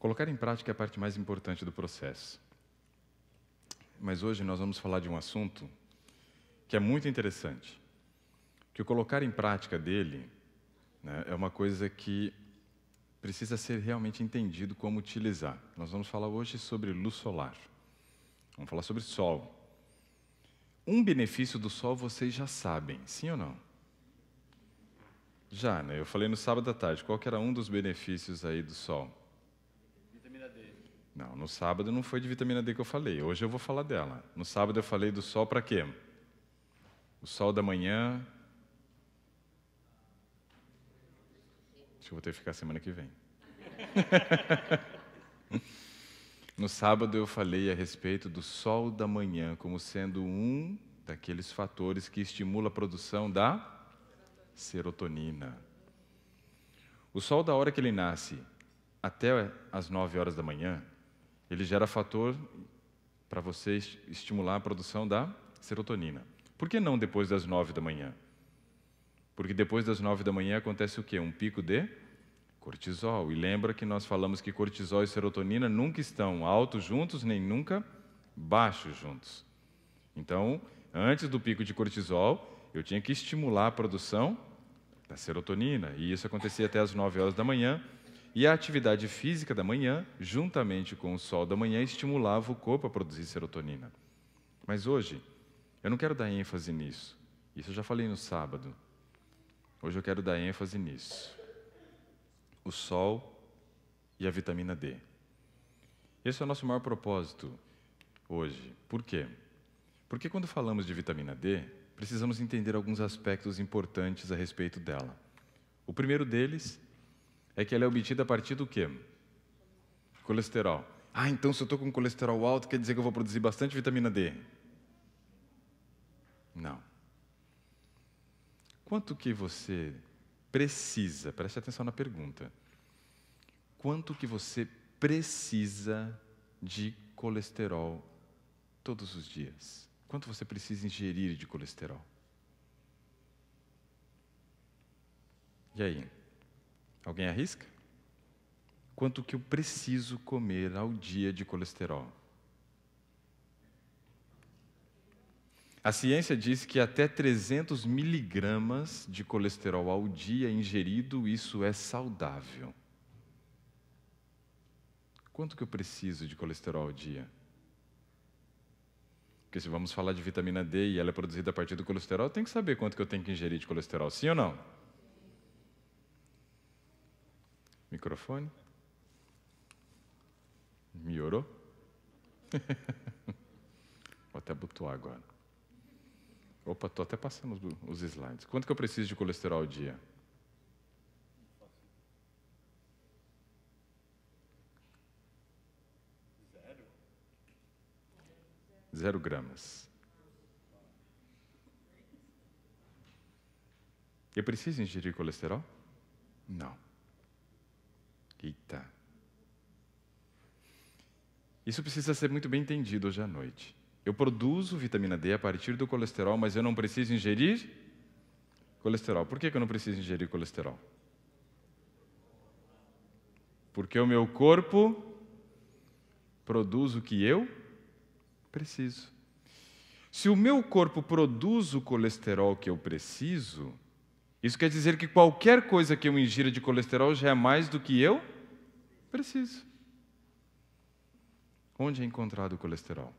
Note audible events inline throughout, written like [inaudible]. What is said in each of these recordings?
Colocar em prática é a parte mais importante do processo. Mas hoje nós vamos falar de um assunto que é muito interessante. Que o colocar em prática dele né, é uma coisa que precisa ser realmente entendido como utilizar. Nós vamos falar hoje sobre luz solar. Vamos falar sobre sol. Um benefício do sol vocês já sabem, sim ou não? Já, né? Eu falei no sábado à tarde, qual que era um dos benefícios aí do sol? Não, no sábado não foi de vitamina D que eu falei. Hoje eu vou falar dela. No sábado eu falei do sol para quê? O sol da manhã. Acho que eu vou ter que ficar semana que vem. [laughs] no sábado eu falei a respeito do sol da manhã como sendo um daqueles fatores que estimula a produção da serotonina. O sol da hora que ele nasce até as 9 horas da manhã ele gera fator para você estimular a produção da serotonina. Por que não depois das nove da manhã? Porque depois das nove da manhã acontece o quê? Um pico de cortisol. E lembra que nós falamos que cortisol e serotonina nunca estão altos juntos, nem nunca baixos juntos. Então, antes do pico de cortisol, eu tinha que estimular a produção da serotonina. E isso acontecia até as nove horas da manhã. E a atividade física da manhã, juntamente com o sol da manhã, estimulava o corpo a produzir serotonina. Mas hoje, eu não quero dar ênfase nisso. Isso eu já falei no sábado. Hoje eu quero dar ênfase nisso. O sol e a vitamina D. Esse é o nosso maior propósito hoje. Por quê? Porque quando falamos de vitamina D, precisamos entender alguns aspectos importantes a respeito dela. O primeiro deles é que ela é obtida a partir do quê? Colesterol. Ah, então se eu estou com colesterol alto, quer dizer que eu vou produzir bastante vitamina D? Não. Quanto que você precisa, preste atenção na pergunta, quanto que você precisa de colesterol todos os dias? Quanto você precisa ingerir de colesterol? E aí? Alguém arrisca? Quanto que eu preciso comer ao dia de colesterol? A ciência diz que até 300 miligramas de colesterol ao dia ingerido, isso é saudável. Quanto que eu preciso de colesterol ao dia? Porque se vamos falar de vitamina D e ela é produzida a partir do colesterol, tem que saber quanto que eu tenho que ingerir de colesterol, sim ou não? Microfone. Melhorou? [laughs] Vou até botar agora. Opa, estou até passando os, os slides. Quanto que eu preciso de colesterol ao dia? Zero. Zero gramas. Eu preciso ingerir colesterol? Não. Eita. Isso precisa ser muito bem entendido hoje à noite. Eu produzo vitamina D a partir do colesterol, mas eu não preciso ingerir colesterol. Por que eu não preciso ingerir colesterol? Porque o meu corpo produz o que eu preciso. Se o meu corpo produz o colesterol que eu preciso, isso quer dizer que qualquer coisa que eu ingira de colesterol já é mais do que eu preciso. Onde é encontrado o colesterol?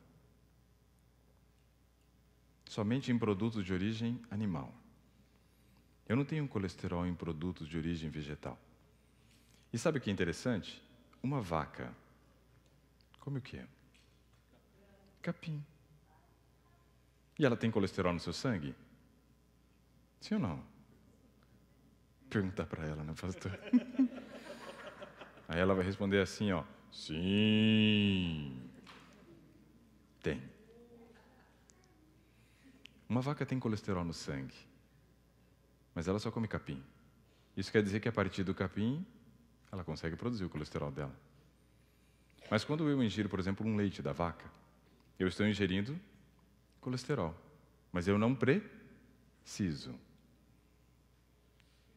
Somente em produtos de origem animal. Eu não tenho colesterol em produtos de origem vegetal. E sabe o que é interessante? Uma vaca come o quê? Capim. E ela tem colesterol no seu sangue? Sim ou não? perguntar para ela, né, pastor? [laughs] Aí ela vai responder assim, ó: "Sim. Tem. Uma vaca tem colesterol no sangue, mas ela só come capim. Isso quer dizer que a partir do capim ela consegue produzir o colesterol dela. Mas quando eu ingiro, por exemplo, um leite da vaca, eu estou ingerindo colesterol, mas eu não preciso.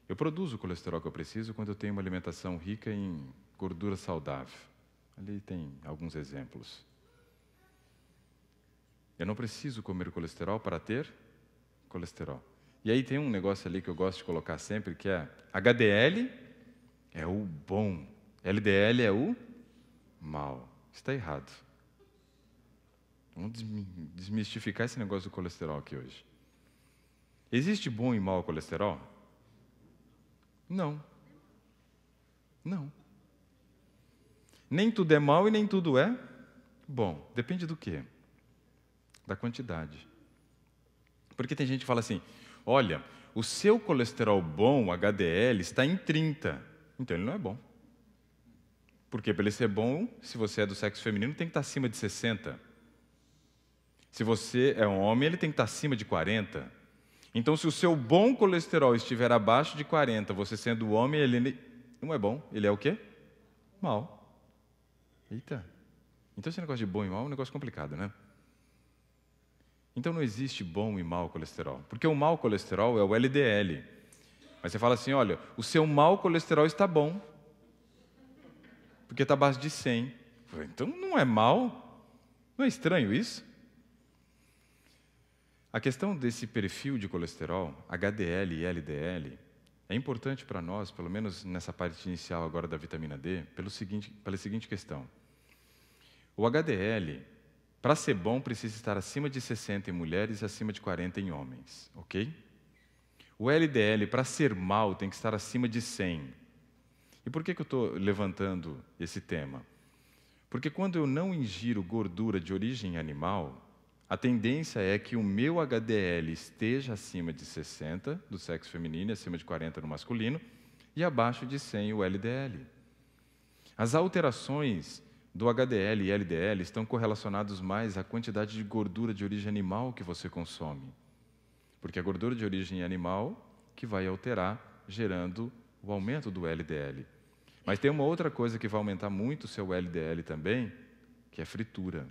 Eu produzo o colesterol que eu preciso quando eu tenho uma alimentação rica em gordura saudável. Ali tem alguns exemplos. Eu não preciso comer colesterol para ter colesterol. E aí tem um negócio ali que eu gosto de colocar sempre, que é HDL é o bom, LDL é o mal. Está errado. Vamos desmistificar esse negócio do colesterol aqui hoje. Existe bom e mau colesterol? Não. Não. Nem tudo é mal e nem tudo é bom. Depende do quê? Da quantidade. Porque tem gente que fala assim: olha, o seu colesterol bom, HDL, está em 30. Então ele não é bom. Porque para ele ser bom, se você é do sexo feminino, tem que estar tá acima de 60. Se você é um homem, ele tem que estar tá acima de 40. Então, se o seu bom colesterol estiver abaixo de 40, você sendo homem, ele não é bom, ele é o quê? Mal. Eita. Então, esse negócio de bom e mal é um negócio complicado, né? Então, não existe bom e mau colesterol. Porque o mau colesterol é o LDL. Mas você fala assim: olha, o seu mau colesterol está bom. Porque está abaixo de 100. Então, não é mal? Não é estranho isso? A questão desse perfil de colesterol, HDL e LDL, é importante para nós, pelo menos nessa parte inicial agora da vitamina D, pelo seguinte, pela seguinte questão. O HDL, para ser bom, precisa estar acima de 60 em mulheres e acima de 40 em homens, ok? O LDL, para ser mal, tem que estar acima de 100. E por que, que eu estou levantando esse tema? Porque quando eu não ingiro gordura de origem animal, a tendência é que o meu HDL esteja acima de 60 do sexo feminino, acima de 40 no masculino, e abaixo de 100 o LDL. As alterações do HDL e LDL estão correlacionados mais à quantidade de gordura de origem animal que você consome. Porque é a gordura de origem animal que vai alterar, gerando o aumento do LDL. Mas tem uma outra coisa que vai aumentar muito o seu LDL também, que é fritura.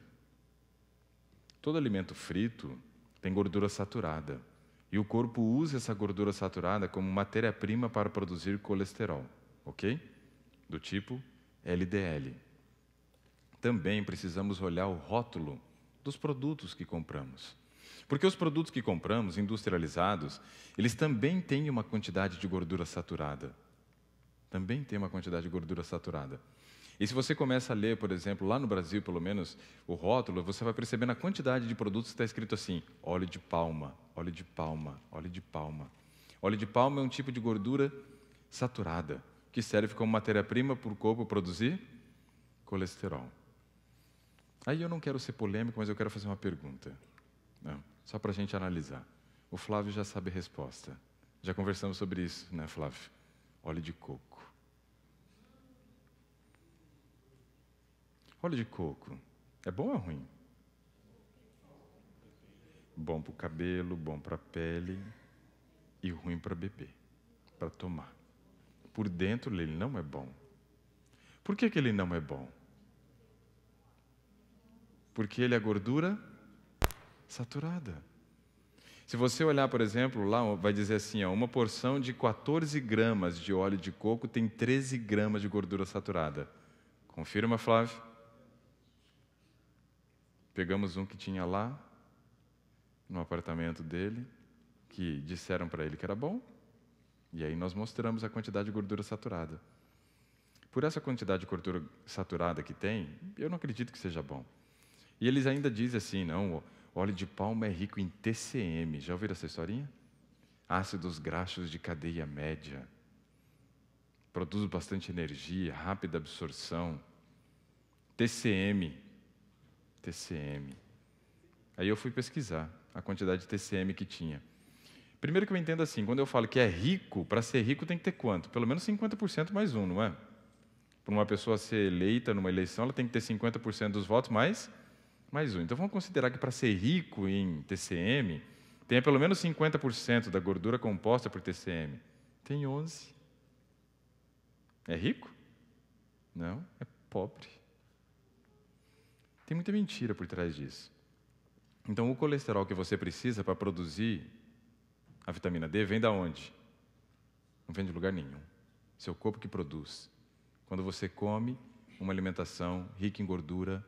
Todo alimento frito tem gordura saturada. E o corpo usa essa gordura saturada como matéria-prima para produzir colesterol, ok? Do tipo LDL. Também precisamos olhar o rótulo dos produtos que compramos. Porque os produtos que compramos, industrializados, eles também têm uma quantidade de gordura saturada. Também tem uma quantidade de gordura saturada. E se você começa a ler, por exemplo, lá no Brasil, pelo menos, o rótulo, você vai percebendo a quantidade de produtos que está escrito assim: óleo de palma, óleo de palma, óleo de palma. Óleo de palma é um tipo de gordura saturada que serve como matéria-prima para o corpo produzir colesterol. Aí eu não quero ser polêmico, mas eu quero fazer uma pergunta, não, né, só para a gente analisar. O Flávio já sabe a resposta. Já conversamos sobre isso, né, Flávio? Óleo de coco. Óleo de coco, é bom ou é ruim? Bom para o cabelo, bom para a pele e ruim para beber, para tomar. Por dentro ele não é bom. Por que, que ele não é bom? Porque ele é gordura saturada. Se você olhar, por exemplo, lá vai dizer assim: ó, uma porção de 14 gramas de óleo de coco tem 13 gramas de gordura saturada. Confirma, Flávio? Pegamos um que tinha lá, no apartamento dele, que disseram para ele que era bom, e aí nós mostramos a quantidade de gordura saturada. Por essa quantidade de gordura saturada que tem, eu não acredito que seja bom. E eles ainda dizem assim, não, óleo de palma é rico em TCM. Já ouviram essa historinha? Ácidos graxos de cadeia média. Produz bastante energia, rápida absorção. TCM, TCM. Aí eu fui pesquisar a quantidade de TCM que tinha. Primeiro que eu entendo assim, quando eu falo que é rico, para ser rico tem que ter quanto? Pelo menos 50% mais um, não é? Para uma pessoa ser eleita numa eleição, ela tem que ter 50% dos votos mais mais um. Então vamos considerar que para ser rico em TCM, tenha pelo menos 50% da gordura composta por TCM. Tem 11. É rico? Não, é pobre. Tem muita mentira por trás disso. Então, o colesterol que você precisa para produzir a vitamina D vem da onde? Não vem de lugar nenhum. Seu corpo que produz. Quando você come uma alimentação rica em gordura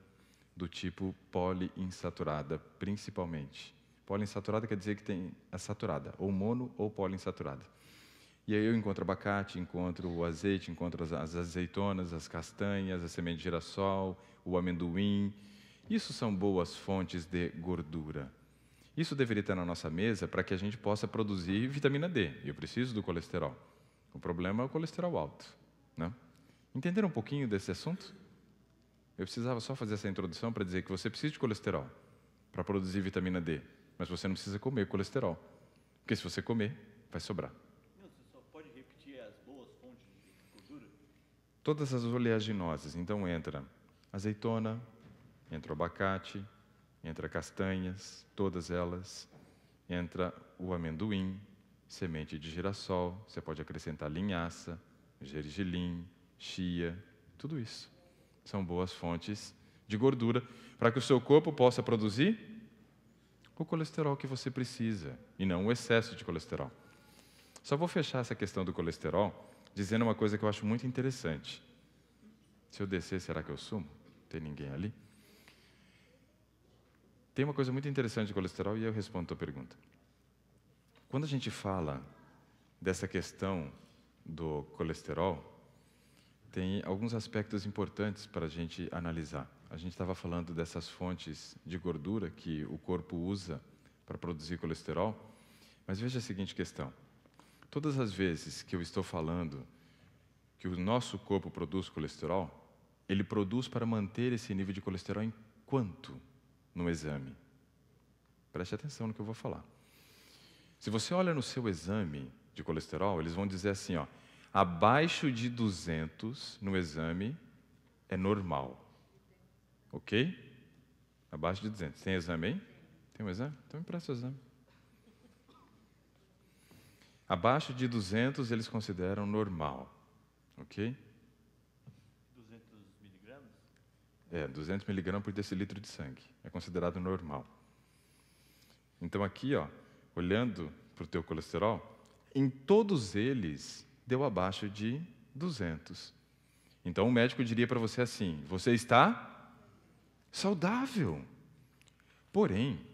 do tipo poliinsaturada, principalmente. Poliinsaturada quer dizer que tem a é saturada, ou mono ou poliinsaturada. E aí eu encontro abacate, encontro o azeite, encontro as, azeitonas, as castanhas, a semente de girassol, o amendoim, isso são boas fontes de gordura. Isso deveria estar na nossa mesa para que a gente possa produzir vitamina D. Eu preciso do colesterol. O problema é o colesterol alto. Né? Entenderam um pouquinho desse assunto? Eu precisava só fazer essa introdução para dizer que você precisa de colesterol para produzir vitamina D, mas você não precisa comer colesterol, porque se você comer, vai sobrar. Não, você só pode repetir as boas fontes de gordura? Todas as oleaginosas. Então entra azeitona, Entra o abacate, entra castanhas, todas elas, entra o amendoim, semente de girassol, você pode acrescentar linhaça, gergelim, chia, tudo isso. São boas fontes de gordura para que o seu corpo possa produzir o colesterol que você precisa e não o excesso de colesterol. Só vou fechar essa questão do colesterol dizendo uma coisa que eu acho muito interessante. Se eu descer, será que eu sumo? Tem ninguém ali? Tem uma coisa muito interessante de colesterol e eu respondo a tua pergunta. Quando a gente fala dessa questão do colesterol, tem alguns aspectos importantes para a gente analisar. A gente estava falando dessas fontes de gordura que o corpo usa para produzir colesterol, mas veja a seguinte questão: todas as vezes que eu estou falando que o nosso corpo produz colesterol, ele produz para manter esse nível de colesterol em quanto? no exame. Preste atenção no que eu vou falar. Se você olha no seu exame de colesterol, eles vão dizer assim, ó, abaixo de 200 no exame é normal. OK? Abaixo de 200. Tem exame aí? Tem um exame? Então presta o exame. Abaixo de 200 eles consideram normal. OK? É, 200 miligramas por decilitro de sangue. É considerado normal. Então, aqui, ó, olhando para o teu colesterol, em todos eles deu abaixo de 200. Então, o médico diria para você assim: você está saudável. Porém,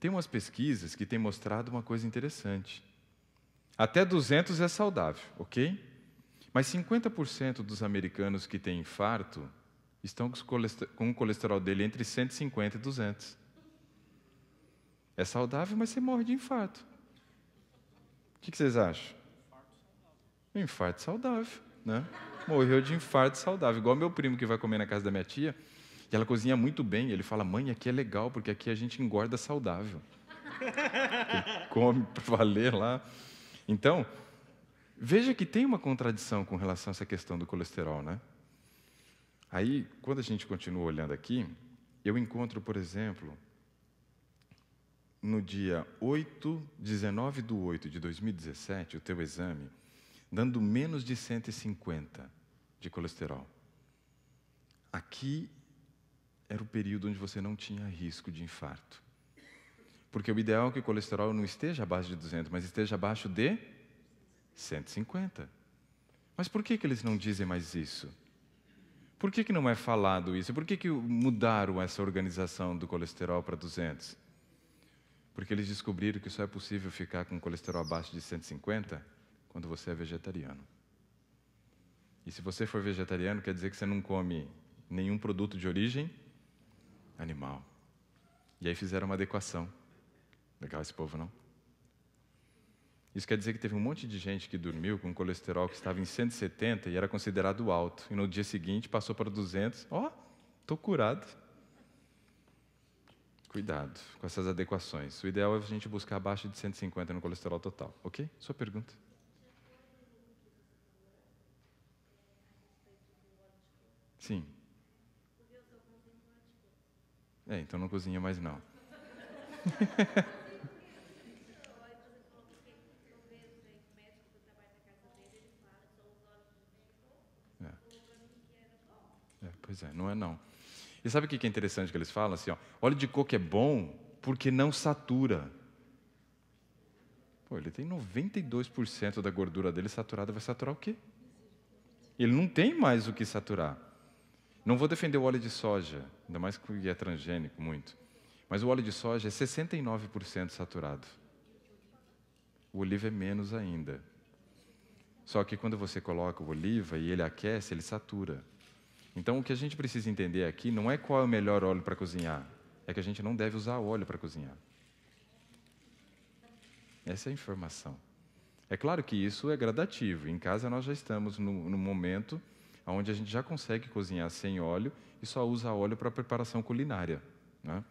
tem umas pesquisas que têm mostrado uma coisa interessante. Até 200 é saudável, ok? Mas 50% dos americanos que têm infarto estão com o colesterol dele entre 150 e 200. É saudável, mas você morre de infarto. O que vocês acham? Um infarto saudável, né? Morreu de infarto saudável. Igual meu primo que vai comer na casa da minha tia, e ela cozinha muito bem. Ele fala, mãe, aqui é legal, porque aqui a gente engorda saudável. Ele come para valer lá. Então, veja que tem uma contradição com relação a essa questão do colesterol, né? Aí, quando a gente continua olhando aqui, eu encontro, por exemplo, no dia 8, 19 de 8 de 2017, o teu exame, dando menos de 150 de colesterol. Aqui era o período onde você não tinha risco de infarto. Porque o ideal é que o colesterol não esteja abaixo de 200, mas esteja abaixo de 150. Mas por que, que eles não dizem mais isso? Por que, que não é falado isso? Por que, que mudaram essa organização do colesterol para 200? Porque eles descobriram que só é possível ficar com colesterol abaixo de 150 quando você é vegetariano. E se você for vegetariano, quer dizer que você não come nenhum produto de origem animal. E aí fizeram uma adequação. Legal esse povo, não? Isso quer dizer que teve um monte de gente que dormiu com colesterol que estava em 170 e era considerado alto. E no dia seguinte passou para 200. Ó, oh, estou curado. Cuidado com essas adequações. O ideal é a gente buscar abaixo de 150 no colesterol total. Ok? Sua pergunta. Sim. É, então não cozinha mais não. [laughs] Pois é, não é não. E sabe o que é interessante que eles falam? Assim, ó, óleo de coco é bom porque não satura. Pô, ele tem 92% da gordura dele saturada, vai saturar o quê? Ele não tem mais o que saturar. Não vou defender o óleo de soja, ainda mais que é transgênico muito. Mas o óleo de soja é 69% saturado. O oliva é menos ainda. Só que quando você coloca o oliva e ele aquece, ele satura. Então, o que a gente precisa entender aqui não é qual é o melhor óleo para cozinhar, é que a gente não deve usar óleo para cozinhar. Essa é a informação. É claro que isso é gradativo. Em casa, nós já estamos no, no momento onde a gente já consegue cozinhar sem óleo e só usa óleo para preparação culinária. Né?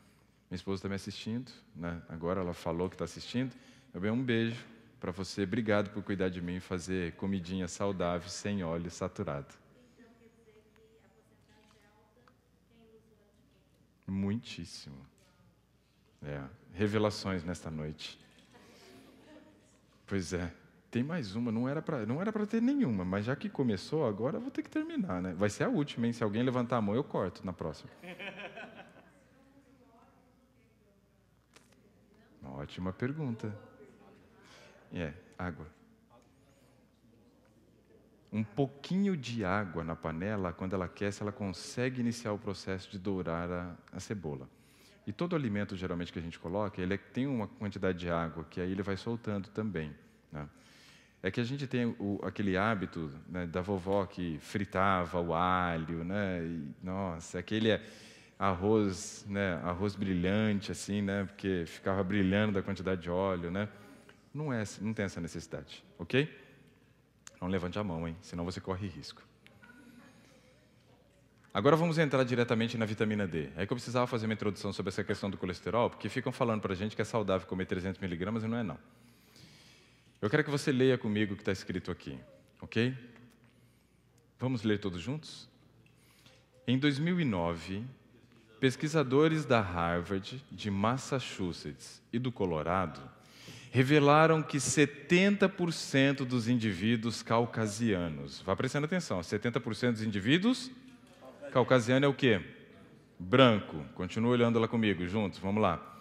Minha esposa está me assistindo, né? agora ela falou que está assistindo. Eu bem um beijo para você. Obrigado por cuidar de mim e fazer comidinha saudável, sem óleo saturado. Muitíssimo. É, revelações nesta noite. Pois é, tem mais uma, não era para, não era para ter nenhuma, mas já que começou, agora vou ter que terminar, né? Vai ser a última, hein? Se alguém levantar a mão, eu corto na próxima. ótima pergunta. É, água um pouquinho de água na panela, quando ela aquece, ela consegue iniciar o processo de dourar a, a cebola. E todo alimento, geralmente, que a gente coloca, ele é tem uma quantidade de água, que aí ele vai soltando também. Né? É que a gente tem o, aquele hábito né, da vovó que fritava o alho, né? E, nossa, aquele é arroz, né, arroz brilhante, assim, né? Porque ficava brilhando da quantidade de óleo, né? Não, é, não tem essa necessidade, ok? Não levante a mão, hein? Senão você corre risco. Agora vamos entrar diretamente na vitamina D. É que eu precisava fazer uma introdução sobre essa questão do colesterol, porque ficam falando para a gente que é saudável comer 300 miligramas e não é não. Eu quero que você leia comigo o que está escrito aqui, ok? Vamos ler todos juntos? Em 2009, pesquisadores da Harvard, de Massachusetts e do Colorado revelaram que 70% dos indivíduos caucasianos, vá prestando atenção, 70% dos indivíduos caucasiano. é o quê? Branco. Continua olhando lá comigo, juntos, vamos lá.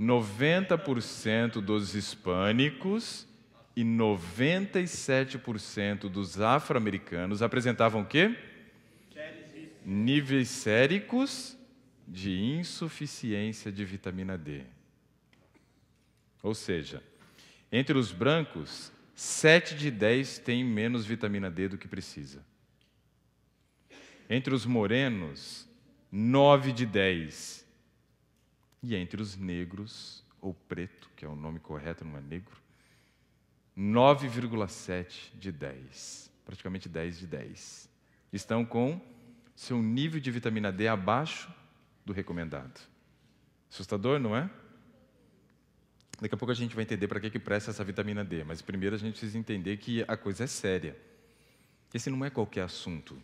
90% dos hispânicos e 97% dos afro-americanos apresentavam o quê? Níveis séricos de insuficiência de vitamina D. Ou seja, entre os brancos, 7 de 10 têm menos vitamina D do que precisa. Entre os morenos, 9 de 10. E entre os negros, ou preto, que é o nome correto, não é negro, 9,7 de 10. Praticamente 10 de 10. Estão com seu nível de vitamina D abaixo do recomendado. Assustador, não é? Daqui a pouco a gente vai entender para que, que presta essa vitamina D, mas primeiro a gente precisa entender que a coisa é séria. Esse não é qualquer assunto.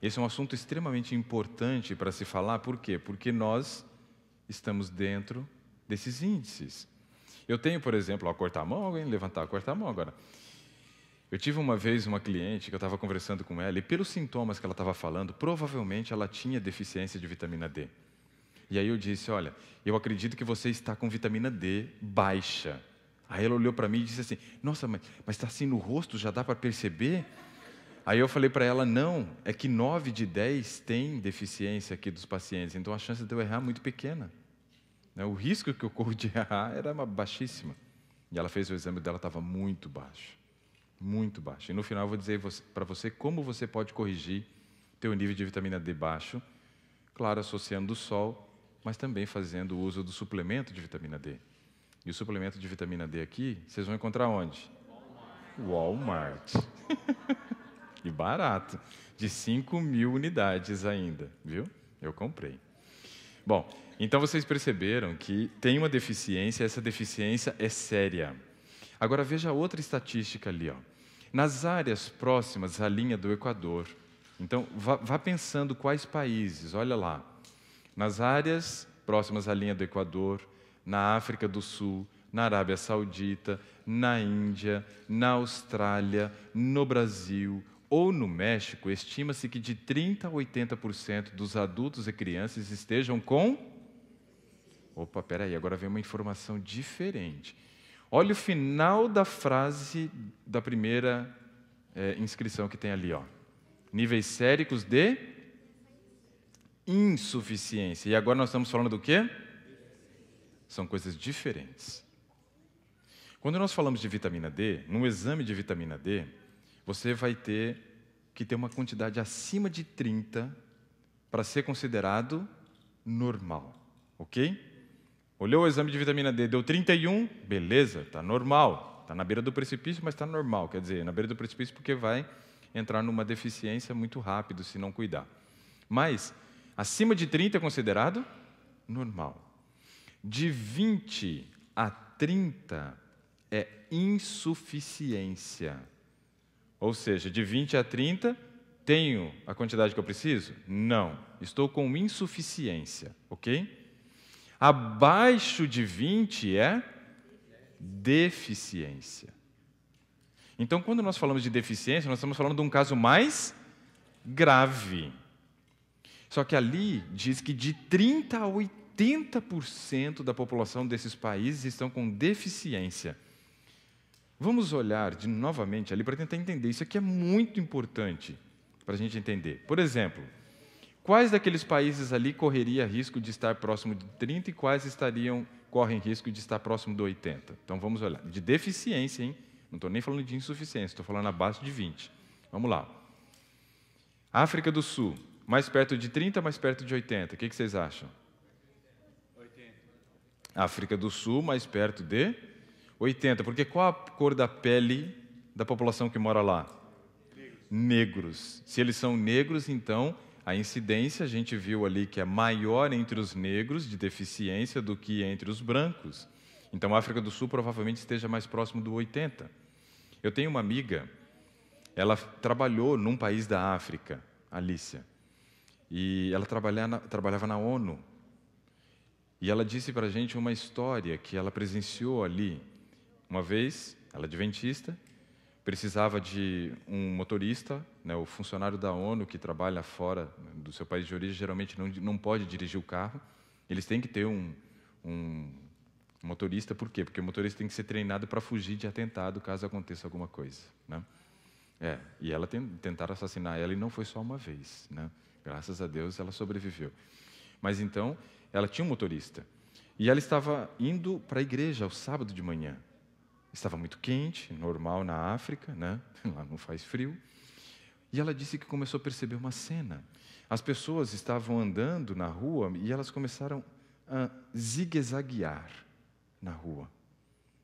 Esse é um assunto extremamente importante para se falar, por quê? Porque nós estamos dentro desses índices. Eu tenho, por exemplo, ó, cortar a mão, alguém levantar, cortar a mão agora. Eu tive uma vez uma cliente que eu estava conversando com ela e, pelos sintomas que ela estava falando, provavelmente ela tinha deficiência de vitamina D. E aí eu disse: Olha, eu acredito que você está com vitamina D baixa. Aí ela olhou para mim e disse assim: Nossa, mas está assim no rosto, já dá para perceber? Aí eu falei para ela: Não, é que 9 de 10 tem deficiência aqui dos pacientes, então a chance de eu errar é muito pequena. Né, o risco que eu corro de [laughs] errar era baixíssima. E ela fez o exame dela, estava muito baixo. Muito baixo. E no final eu vou dizer para você como você pode corrigir teu nível de vitamina D baixo. Claro, associando o sol mas também fazendo uso do suplemento de vitamina D. E o suplemento de vitamina D aqui, vocês vão encontrar onde? Walmart. Walmart. [laughs] e barato. De 5 mil unidades ainda, viu? Eu comprei. Bom, então vocês perceberam que tem uma deficiência, essa deficiência é séria. Agora veja outra estatística ali, ó. Nas áreas próximas à linha do Equador. Então vá, vá pensando quais países, olha lá nas áreas próximas à linha do Equador, na África do Sul, na Arábia Saudita, na Índia, na Austrália, no Brasil ou no México, estima-se que de 30 a 80% dos adultos e crianças estejam com. Opa, peraí, agora vem uma informação diferente. Olha o final da frase da primeira é, inscrição que tem ali, ó. Níveis séricos de insuficiência. E agora nós estamos falando do quê? São coisas diferentes. Quando nós falamos de vitamina D, num exame de vitamina D, você vai ter que ter uma quantidade acima de 30 para ser considerado normal, ok? Olhou o exame de vitamina D, deu 31, beleza, está normal, está na beira do precipício, mas está normal, quer dizer, na beira do precipício porque vai entrar numa deficiência muito rápido se não cuidar. Mas Acima de 30 é considerado normal. De 20 a 30 é insuficiência. Ou seja, de 20 a 30, tenho a quantidade que eu preciso? Não, estou com insuficiência, ok? Abaixo de 20 é deficiência. Então, quando nós falamos de deficiência, nós estamos falando de um caso mais grave. Só que ali diz que de 30 a 80% da população desses países estão com deficiência. Vamos olhar de, novamente ali para tentar entender. Isso aqui é muito importante para a gente entender. Por exemplo, quais daqueles países ali correria risco de estar próximo de 30 e quais estariam correm risco de estar próximo do 80? Então vamos olhar. De deficiência, hein? Não estou nem falando de insuficiência, estou falando abaixo de 20. Vamos lá. África do Sul, mais perto de 30, mais perto de 80? O que, que vocês acham? 80. África do Sul, mais perto de 80. Porque qual a cor da pele da população que mora lá? Negros. negros. Se eles são negros, então a incidência a gente viu ali que é maior entre os negros de deficiência do que entre os brancos. Então a África do Sul provavelmente esteja mais próximo do 80. Eu tenho uma amiga, ela trabalhou num país da África, Alícia. E ela na, trabalhava na ONU. E ela disse para a gente uma história que ela presenciou ali. Uma vez, ela é adventista, precisava de um motorista, né, o funcionário da ONU que trabalha fora né, do seu país de origem geralmente não, não pode dirigir o carro. Eles têm que ter um, um motorista, por quê? Porque o motorista tem que ser treinado para fugir de atentado caso aconteça alguma coisa. Né? É, e ela tem, tentaram assassinar ela e não foi só uma vez. Né? Graças a Deus ela sobreviveu. Mas então, ela tinha um motorista. E ela estava indo para a igreja ao sábado de manhã. Estava muito quente, normal na África, né? [laughs] Lá não faz frio. E ela disse que começou a perceber uma cena. As pessoas estavam andando na rua e elas começaram a zigue-zaguear na rua.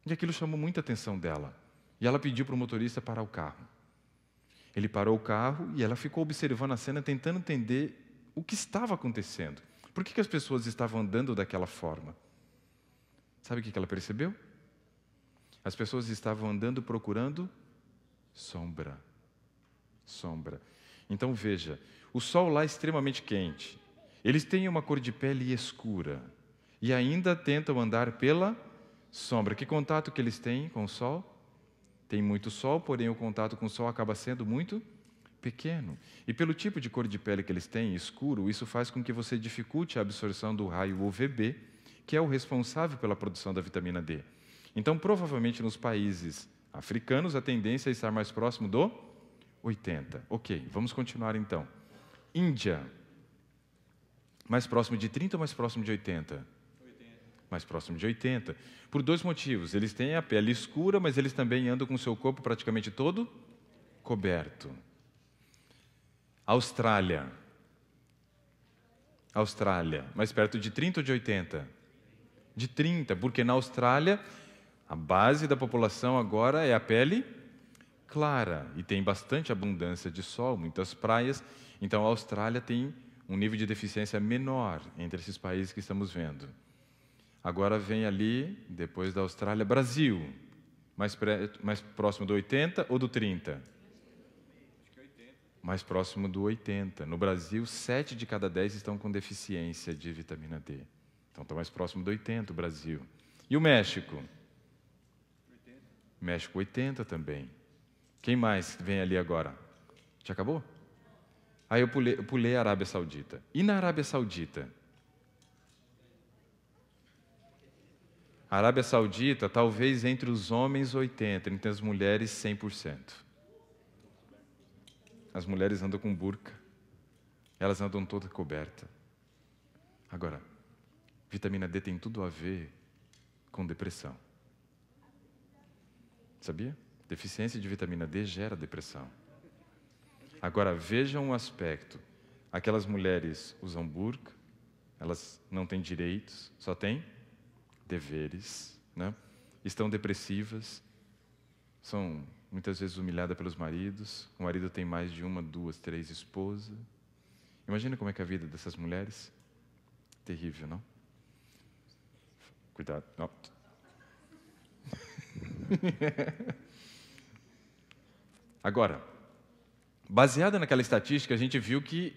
E aquilo chamou muita atenção dela. E ela pediu para o motorista parar o carro. Ele parou o carro e ela ficou observando a cena, tentando entender o que estava acontecendo. Por que, que as pessoas estavam andando daquela forma? Sabe o que, que ela percebeu? As pessoas estavam andando procurando sombra. Sombra. Então veja, o sol lá é extremamente quente. Eles têm uma cor de pele escura e ainda tentam andar pela sombra. Que contato que eles têm com o sol? tem muito sol, porém o contato com o sol acaba sendo muito pequeno. E pelo tipo de cor de pele que eles têm, escuro, isso faz com que você dificulte a absorção do raio UVB, que é o responsável pela produção da vitamina D. Então, provavelmente nos países africanos, a tendência é estar mais próximo do 80. Ok, vamos continuar então. Índia, mais próximo de 30 ou mais próximo de 80? mais próximo de 80, por dois motivos. Eles têm a pele escura, mas eles também andam com seu corpo praticamente todo coberto. Austrália. Austrália, mais perto de 30 ou de 80? De 30, porque na Austrália a base da população agora é a pele clara e tem bastante abundância de sol, muitas praias, então a Austrália tem um nível de deficiência menor entre esses países que estamos vendo. Agora vem ali, depois da Austrália, Brasil. Mais, pré, mais próximo do 80 ou do 30? Mais próximo do 80. No Brasil, 7 de cada 10 estão com deficiência de vitamina D. Então, está mais próximo do 80, o Brasil. E o México? 80. México, 80 também. Quem mais vem ali agora? Já acabou? Aí eu pulei, eu pulei a Arábia Saudita. E na Arábia Saudita? A Arábia Saudita, talvez entre os homens 80, entre as mulheres 100%. As mulheres andam com burca, elas andam toda coberta. Agora, vitamina D tem tudo a ver com depressão. Sabia? Deficiência de vitamina D gera depressão. Agora, vejam um aspecto. Aquelas mulheres usam burca, elas não têm direitos, só têm deveres, né? estão depressivas, são muitas vezes humilhadas pelos maridos. O marido tem mais de uma, duas, três esposas. Imagina como é que é a vida dessas mulheres? Terrível, não? Cuidado. Não. [laughs] Agora, baseada naquela estatística, a gente viu que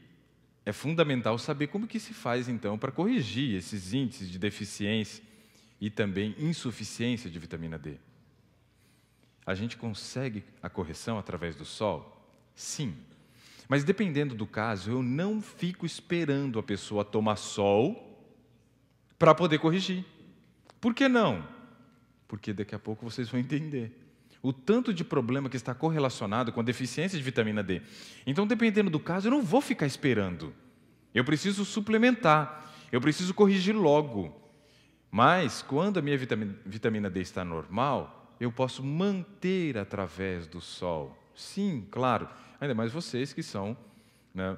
é fundamental saber como que se faz então para corrigir esses índices de deficiência e também insuficiência de vitamina D. A gente consegue a correção através do sol? Sim. Mas dependendo do caso, eu não fico esperando a pessoa tomar sol para poder corrigir. Por que não? Porque daqui a pouco vocês vão entender o tanto de problema que está correlacionado com a deficiência de vitamina D. Então, dependendo do caso, eu não vou ficar esperando. Eu preciso suplementar, eu preciso corrigir logo. Mas, quando a minha vitamina, D está normal, eu posso manter através do sol. Sim, claro. Ainda mais vocês que são né,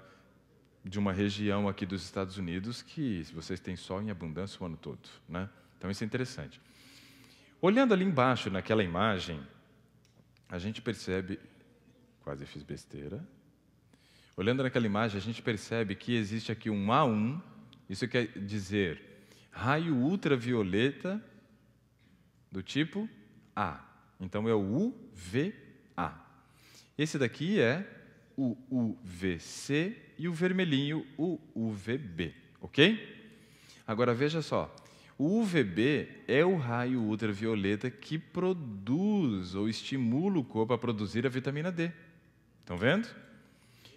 de uma região aqui dos Estados Unidos que vocês têm sol em abundância o ano todo. Né? Então, isso é interessante. Olhando ali embaixo, naquela imagem, a gente percebe. Quase fiz besteira. Olhando naquela imagem, a gente percebe que existe aqui um A1, isso quer dizer raio ultravioleta do tipo A. Então é o UVA. Esse daqui é o UVC e o vermelhinho, o UVB, ok? Agora veja só, o UVB é o raio ultravioleta que produz ou estimula o corpo a produzir a vitamina D. Estão vendo?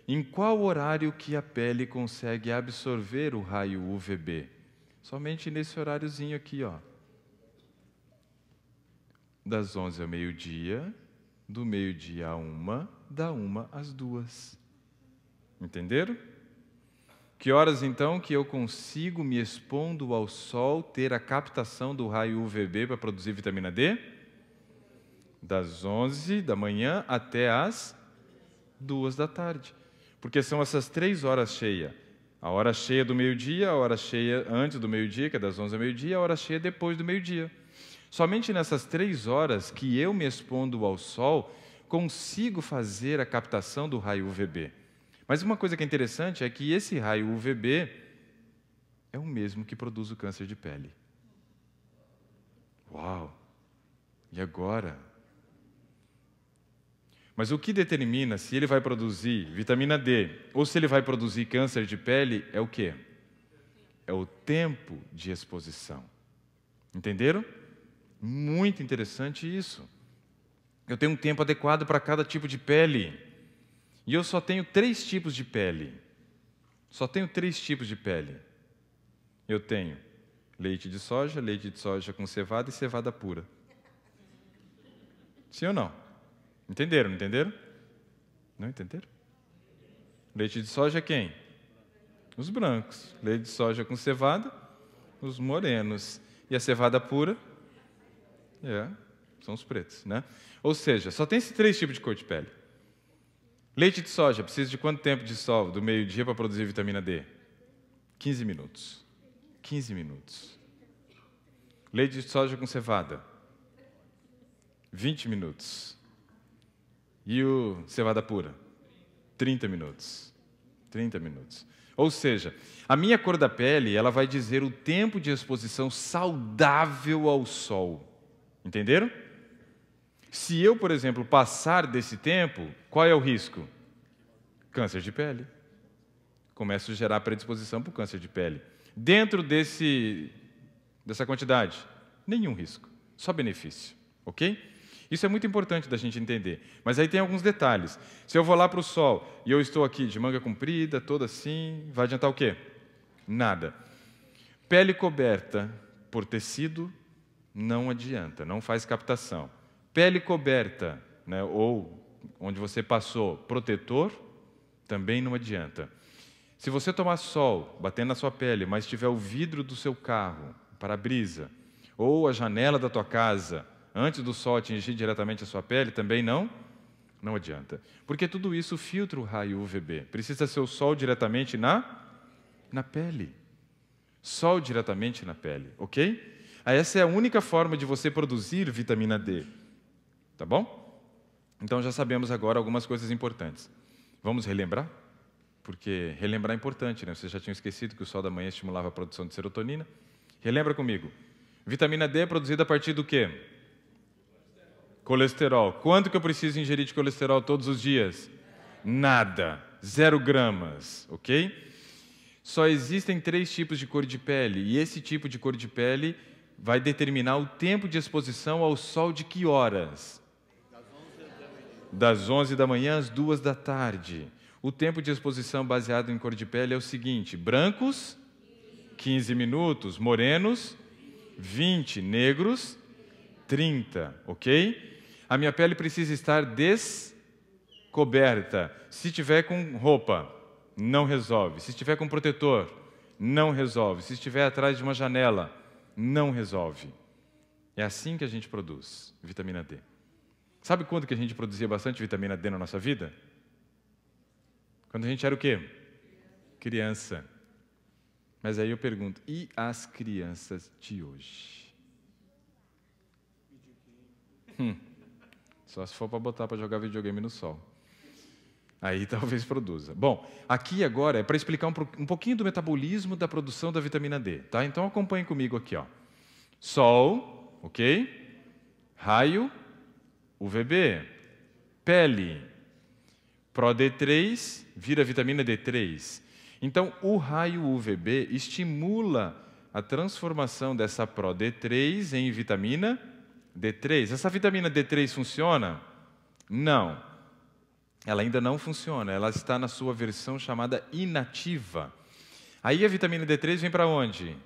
Em qual horário que a pele consegue absorver o raio UVB? Somente nesse horáriozinho aqui, ó. Das 11 ao meio-dia, do meio-dia à uma, da uma às duas. Entenderam? Que horas então que eu consigo, me expondo ao sol, ter a captação do raio UVB para produzir vitamina D? Das 11 da manhã até as duas da tarde. Porque são essas três horas cheias a hora cheia do meio-dia, a hora cheia antes do meio-dia, que é das 11 ao meio-dia, a hora cheia depois do meio-dia. Somente nessas três horas que eu me expondo ao sol, consigo fazer a captação do raio UVB. Mas uma coisa que é interessante é que esse raio UVB é o mesmo que produz o câncer de pele. Uau! E agora? Mas o que determina se ele vai produzir vitamina D ou se ele vai produzir câncer de pele é o quê? É o tempo de exposição. Entenderam? Muito interessante isso. Eu tenho um tempo adequado para cada tipo de pele. E eu só tenho três tipos de pele. Só tenho três tipos de pele. Eu tenho leite de soja, leite de soja com cevada e cevada pura. Sim ou não? Entenderam, entenderam? Não entenderam? Leite de soja quem? Os brancos. Leite de soja com cevada? Os morenos. E a cevada pura? É, são os pretos, né? Ou seja, só tem esses três tipos de cor de pele. Leite de soja precisa de quanto tempo de sol do meio-dia para produzir vitamina D? 15 minutos. 15 minutos. Leite de soja com cevada? 20 minutos. E o cevada pura? 30 minutos. 30 minutos. Ou seja, a minha cor da pele, ela vai dizer o tempo de exposição saudável ao sol. Entenderam? Se eu, por exemplo, passar desse tempo, qual é o risco? Câncer de pele. Começo a gerar predisposição para o câncer de pele. Dentro desse, dessa quantidade, nenhum risco, só benefício, ok? Isso é muito importante da gente entender. Mas aí tem alguns detalhes. Se eu vou lá para o sol e eu estou aqui de manga comprida, toda assim, vai adiantar o quê? Nada. Pele coberta por tecido não adianta, não faz captação. Pele coberta, né, ou onde você passou protetor, também não adianta. Se você tomar sol batendo na sua pele, mas tiver o vidro do seu carro, para-brisa, ou a janela da tua casa antes do sol atingir diretamente a sua pele, também não não adianta. Porque tudo isso filtra o raio UVB. Precisa ser o sol diretamente na, na pele. Sol diretamente na pele, ok? Ah, essa é a única forma de você produzir vitamina D. Tá bom? Então já sabemos agora algumas coisas importantes. Vamos relembrar? Porque relembrar é importante, né? Você já tinha esquecido que o sol da manhã estimulava a produção de serotonina. Relembra comigo. Vitamina D é produzida a partir do quê? Colesterol. Quanto que eu preciso ingerir de colesterol todos os dias? Nada. Zero gramas, ok? Só existem três tipos de cor de pele, e esse tipo de cor de pele vai determinar o tempo de exposição ao sol de que horas? Das 11 da manhã às 2 da tarde. O tempo de exposição baseado em cor de pele é o seguinte: brancos, 15 minutos, morenos, 20, negros, 30, ok? A minha pele precisa estar descoberta. Se tiver com roupa, não resolve. Se estiver com protetor, não resolve. Se estiver atrás de uma janela, não resolve. É assim que a gente produz vitamina D. Sabe quando que a gente produzia bastante vitamina D na nossa vida? Quando a gente era o quê? Criança. Mas aí eu pergunto, e as crianças de hoje? Hum. Só se for para botar para jogar videogame no sol. Aí [laughs] talvez produza. Bom, aqui agora é para explicar um, um pouquinho do metabolismo da produção da vitamina D, tá? Então acompanhe comigo aqui, ó. Sol, ok? Raio, UVB, pele, ProD3 vira vitamina D3. Então, o raio UVB estimula a transformação dessa ProD3 em vitamina D3. Essa vitamina D3 funciona? Não. Ela ainda não funciona, ela está na sua versão chamada inativa. Aí a vitamina D3 vem para onde?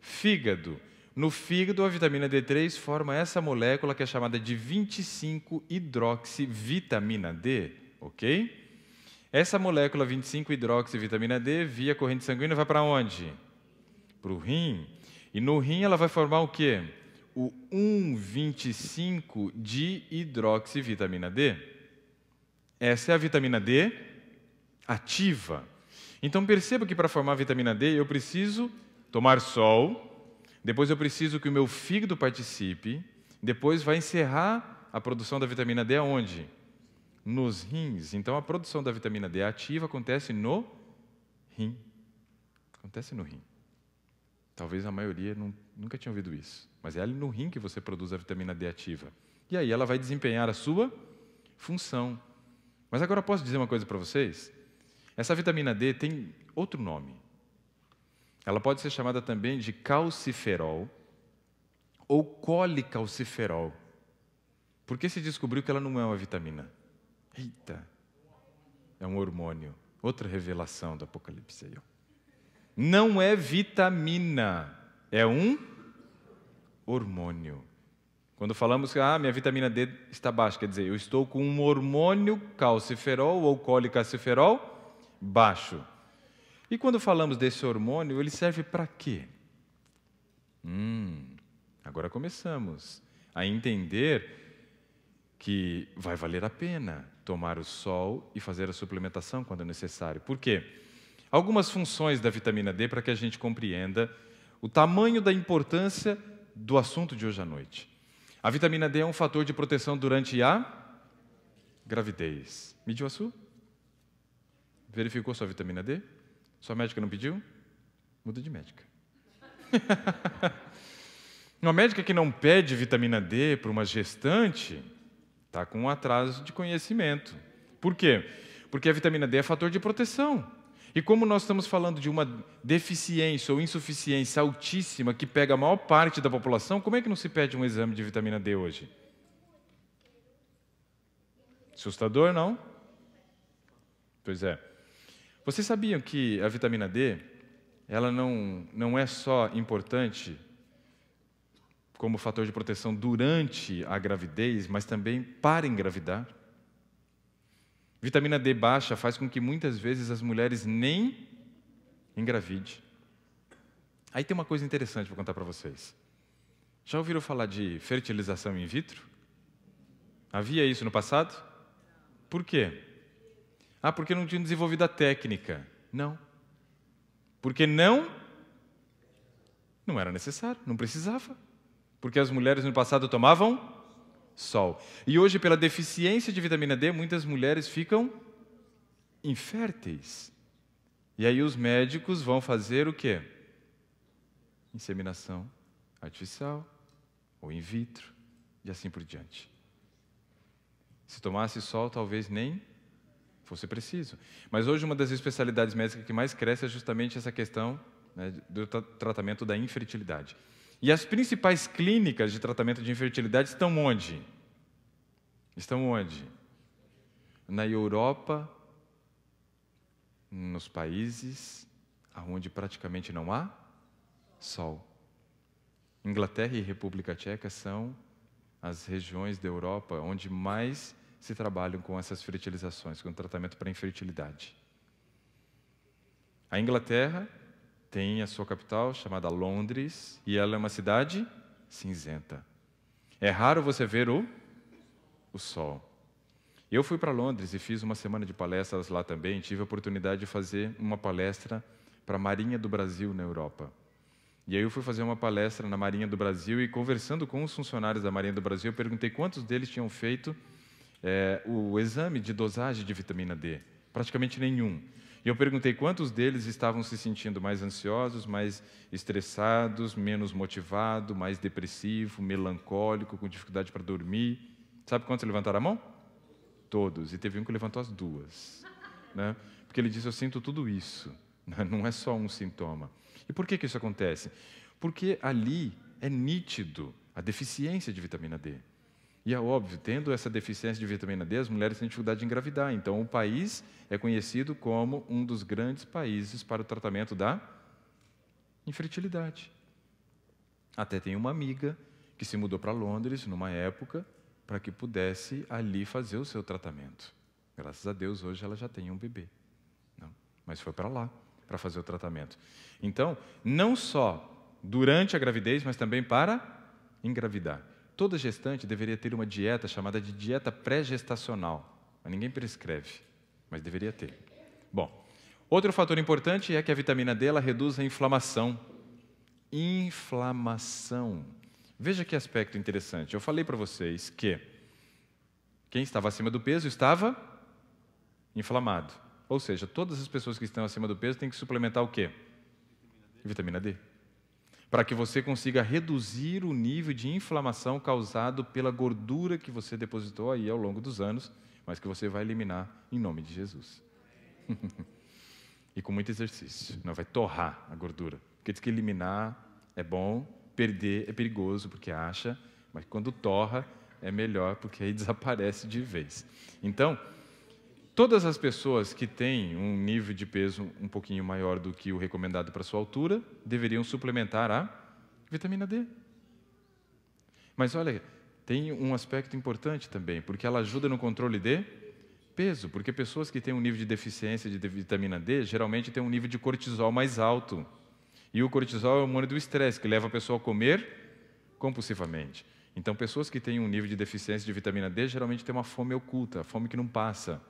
Fígado. No fígado, a vitamina D3 forma essa molécula que é chamada de 25-hidroxivitamina D, ok? Essa molécula 25-hidroxivitamina D, via corrente sanguínea, vai para onde? Para o rim. E no rim ela vai formar o quê? o 1,25 de hidroxivitamina D. Essa é a vitamina D ativa. Então perceba que para formar a vitamina D eu preciso tomar sol, depois eu preciso que o meu fígado participe, depois vai encerrar a produção da vitamina D aonde? Nos rins. Então a produção da vitamina D ativa acontece no rim. Acontece no rim. Talvez a maioria não, nunca tinha ouvido isso. Mas é ali no rim que você produz a vitamina D ativa. E aí ela vai desempenhar a sua função. Mas agora posso dizer uma coisa para vocês? Essa vitamina D tem outro nome. Ela pode ser chamada também de calciferol ou colicalciferol. Porque se descobriu que ela não é uma vitamina. Eita! É um hormônio. Outra revelação do Apocalipse aí. Ó não é vitamina, é um hormônio. Quando falamos que ah, minha vitamina D está baixa, quer dizer, eu estou com um hormônio calciferol ou colicaciferol baixo. E quando falamos desse hormônio, ele serve para quê? Hum, agora começamos a entender que vai valer a pena tomar o sol e fazer a suplementação quando necessário. Por quê? algumas funções da vitamina D para que a gente compreenda o tamanho da importância do assunto de hoje à noite. A vitamina D é um fator de proteção durante a gravidez. Mediu a sua? Verificou sua vitamina D? Sua médica não pediu? Muda de médica. [laughs] uma médica que não pede vitamina D para uma gestante está com um atraso de conhecimento. Por quê? Porque a vitamina D é fator de proteção. E como nós estamos falando de uma deficiência ou insuficiência altíssima que pega a maior parte da população, como é que não se pede um exame de vitamina D hoje? Assustador, não? Pois é. Vocês sabiam que a vitamina D, ela não, não é só importante como fator de proteção durante a gravidez, mas também para engravidar? Vitamina D baixa faz com que muitas vezes as mulheres nem engravide. Aí tem uma coisa interessante para contar para vocês. Já ouviram falar de fertilização in vitro? Havia isso no passado? Por quê? Ah, porque não tinha desenvolvido a técnica. Não. Porque não não era necessário, não precisava. Porque as mulheres no passado tomavam sol. E hoje, pela deficiência de vitamina D, muitas mulheres ficam inférteis. E aí os médicos vão fazer o quê? Inseminação artificial ou in vitro e assim por diante. Se tomasse sol, talvez nem fosse preciso. Mas hoje uma das especialidades médicas que mais cresce é justamente essa questão né, do tratamento da infertilidade. E as principais clínicas de tratamento de infertilidade estão onde? Estão onde? Na Europa, nos países onde praticamente não há sol. Inglaterra e República Tcheca são as regiões da Europa onde mais se trabalham com essas fertilizações, com tratamento para infertilidade. A Inglaterra tem a sua capital chamada Londres e ela é uma cidade cinzenta. É raro você ver o, o sol. Eu fui para Londres e fiz uma semana de palestras lá também. Tive a oportunidade de fazer uma palestra para a Marinha do Brasil na Europa. E aí eu fui fazer uma palestra na Marinha do Brasil e conversando com os funcionários da Marinha do Brasil, eu perguntei quantos deles tinham feito é, o exame de dosagem de vitamina D. Praticamente nenhum. E eu perguntei quantos deles estavam se sentindo mais ansiosos, mais estressados, menos motivado, mais depressivo, melancólico, com dificuldade para dormir. Sabe quantos levantaram a mão? Todos. E teve um que levantou as duas. Né? Porque ele disse: Eu sinto tudo isso. [laughs] Não é só um sintoma. E por que, que isso acontece? Porque ali é nítido a deficiência de vitamina D. E é óbvio, tendo essa deficiência de vitamina D, as mulheres têm dificuldade de engravidar. Então, o país é conhecido como um dos grandes países para o tratamento da infertilidade. Até tem uma amiga que se mudou para Londres numa época para que pudesse ali fazer o seu tratamento. Graças a Deus, hoje ela já tem um bebê. Não, né? mas foi para lá para fazer o tratamento. Então, não só durante a gravidez, mas também para engravidar. Toda gestante deveria ter uma dieta chamada de dieta pré-gestacional. Mas ninguém prescreve, mas deveria ter. Bom, outro fator importante é que a vitamina D ela reduz a inflamação. Inflamação. Veja que aspecto interessante. Eu falei para vocês que quem estava acima do peso estava inflamado. Ou seja, todas as pessoas que estão acima do peso têm que suplementar o quê? Vitamina D. Vitamina D para que você consiga reduzir o nível de inflamação causado pela gordura que você depositou aí ao longo dos anos, mas que você vai eliminar em nome de Jesus. [laughs] e com muito exercício, não vai torrar a gordura. Porque diz que eliminar é bom, perder é perigoso porque acha, mas quando torra é melhor porque aí [laughs] desaparece de vez. Então, Todas as pessoas que têm um nível de peso um pouquinho maior do que o recomendado para sua altura deveriam suplementar a vitamina D. Mas olha, tem um aspecto importante também, porque ela ajuda no controle de peso, porque pessoas que têm um nível de deficiência de vitamina D geralmente têm um nível de cortisol mais alto. E o cortisol é o hormônio do estresse, que leva a pessoa a comer compulsivamente. Então, pessoas que têm um nível de deficiência de vitamina D geralmente têm uma fome oculta, fome que não passa.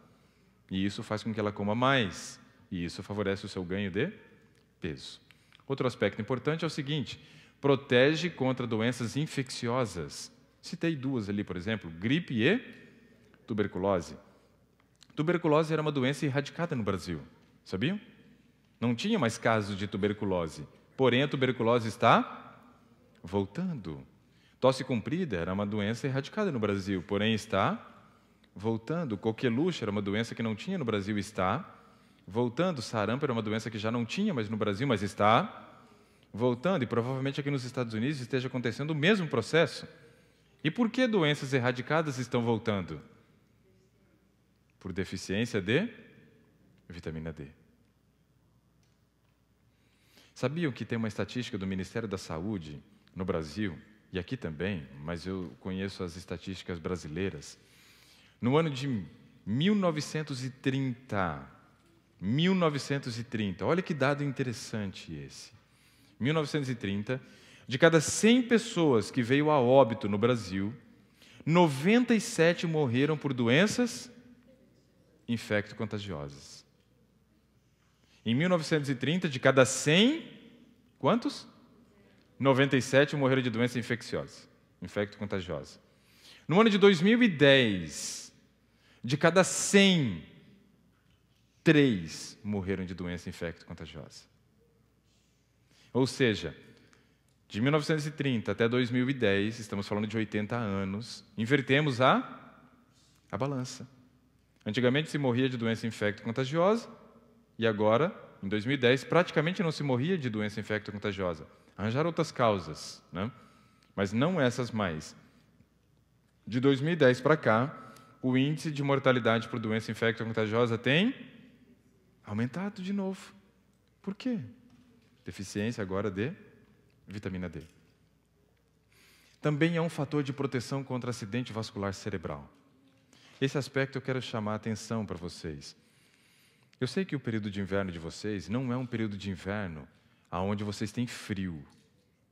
E isso faz com que ela coma mais. E isso favorece o seu ganho de peso. Outro aspecto importante é o seguinte: protege contra doenças infecciosas. Citei duas ali, por exemplo, gripe e tuberculose. Tuberculose era uma doença erradicada no Brasil, sabiam? Não tinha mais casos de tuberculose. Porém, a tuberculose está voltando. Tosse comprida era uma doença erradicada no Brasil, porém está voltando, coqueluche era uma doença que não tinha no Brasil, está. Voltando, sarampo era uma doença que já não tinha mais no Brasil, mas está. Voltando, e provavelmente aqui nos Estados Unidos esteja acontecendo o mesmo processo. E por que doenças erradicadas estão voltando? Por deficiência de vitamina D. Sabiam que tem uma estatística do Ministério da Saúde no Brasil, e aqui também, mas eu conheço as estatísticas brasileiras, no ano de 1930, 1930, olha que dado interessante esse. 1930, de cada 100 pessoas que veio a óbito no Brasil, 97 morreram por doenças infecto-contagiosas. Em 1930, de cada 100, quantos? 97 morreram de doenças infecciosas, infecto contagiosas No ano de 2010, de cada 100, três morreram de doença infecto-contagiosa. Ou seja, de 1930 até 2010, estamos falando de 80 anos, invertemos a, a balança. Antigamente se morria de doença infecto-contagiosa e agora, em 2010, praticamente não se morria de doença infecto-contagiosa. Arranjaram outras causas, né? mas não essas mais. De 2010 para cá, o índice de mortalidade por doença infecto contagiosa tem aumentado de novo. Por quê? Deficiência agora de vitamina D. Também é um fator de proteção contra acidente vascular cerebral. Esse aspecto eu quero chamar a atenção para vocês. Eu sei que o período de inverno de vocês não é um período de inverno aonde vocês têm frio.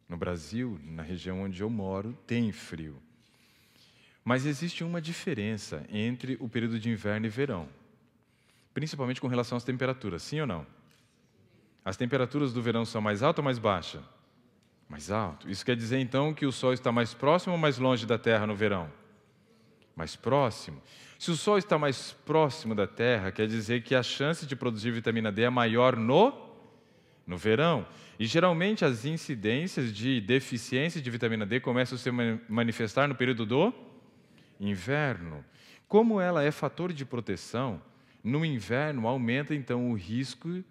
No Brasil, na região onde eu moro, tem frio. Mas existe uma diferença entre o período de inverno e verão, principalmente com relação às temperaturas, sim ou não? As temperaturas do verão são mais altas ou mais baixas? Mais alto. Isso quer dizer então que o Sol está mais próximo ou mais longe da Terra no verão? Mais próximo. Se o Sol está mais próximo da Terra, quer dizer que a chance de produzir vitamina D é maior no no verão. E geralmente as incidências de deficiência de vitamina D começam a se manifestar no período do inverno. Como ela é fator de proteção, no inverno aumenta então o risco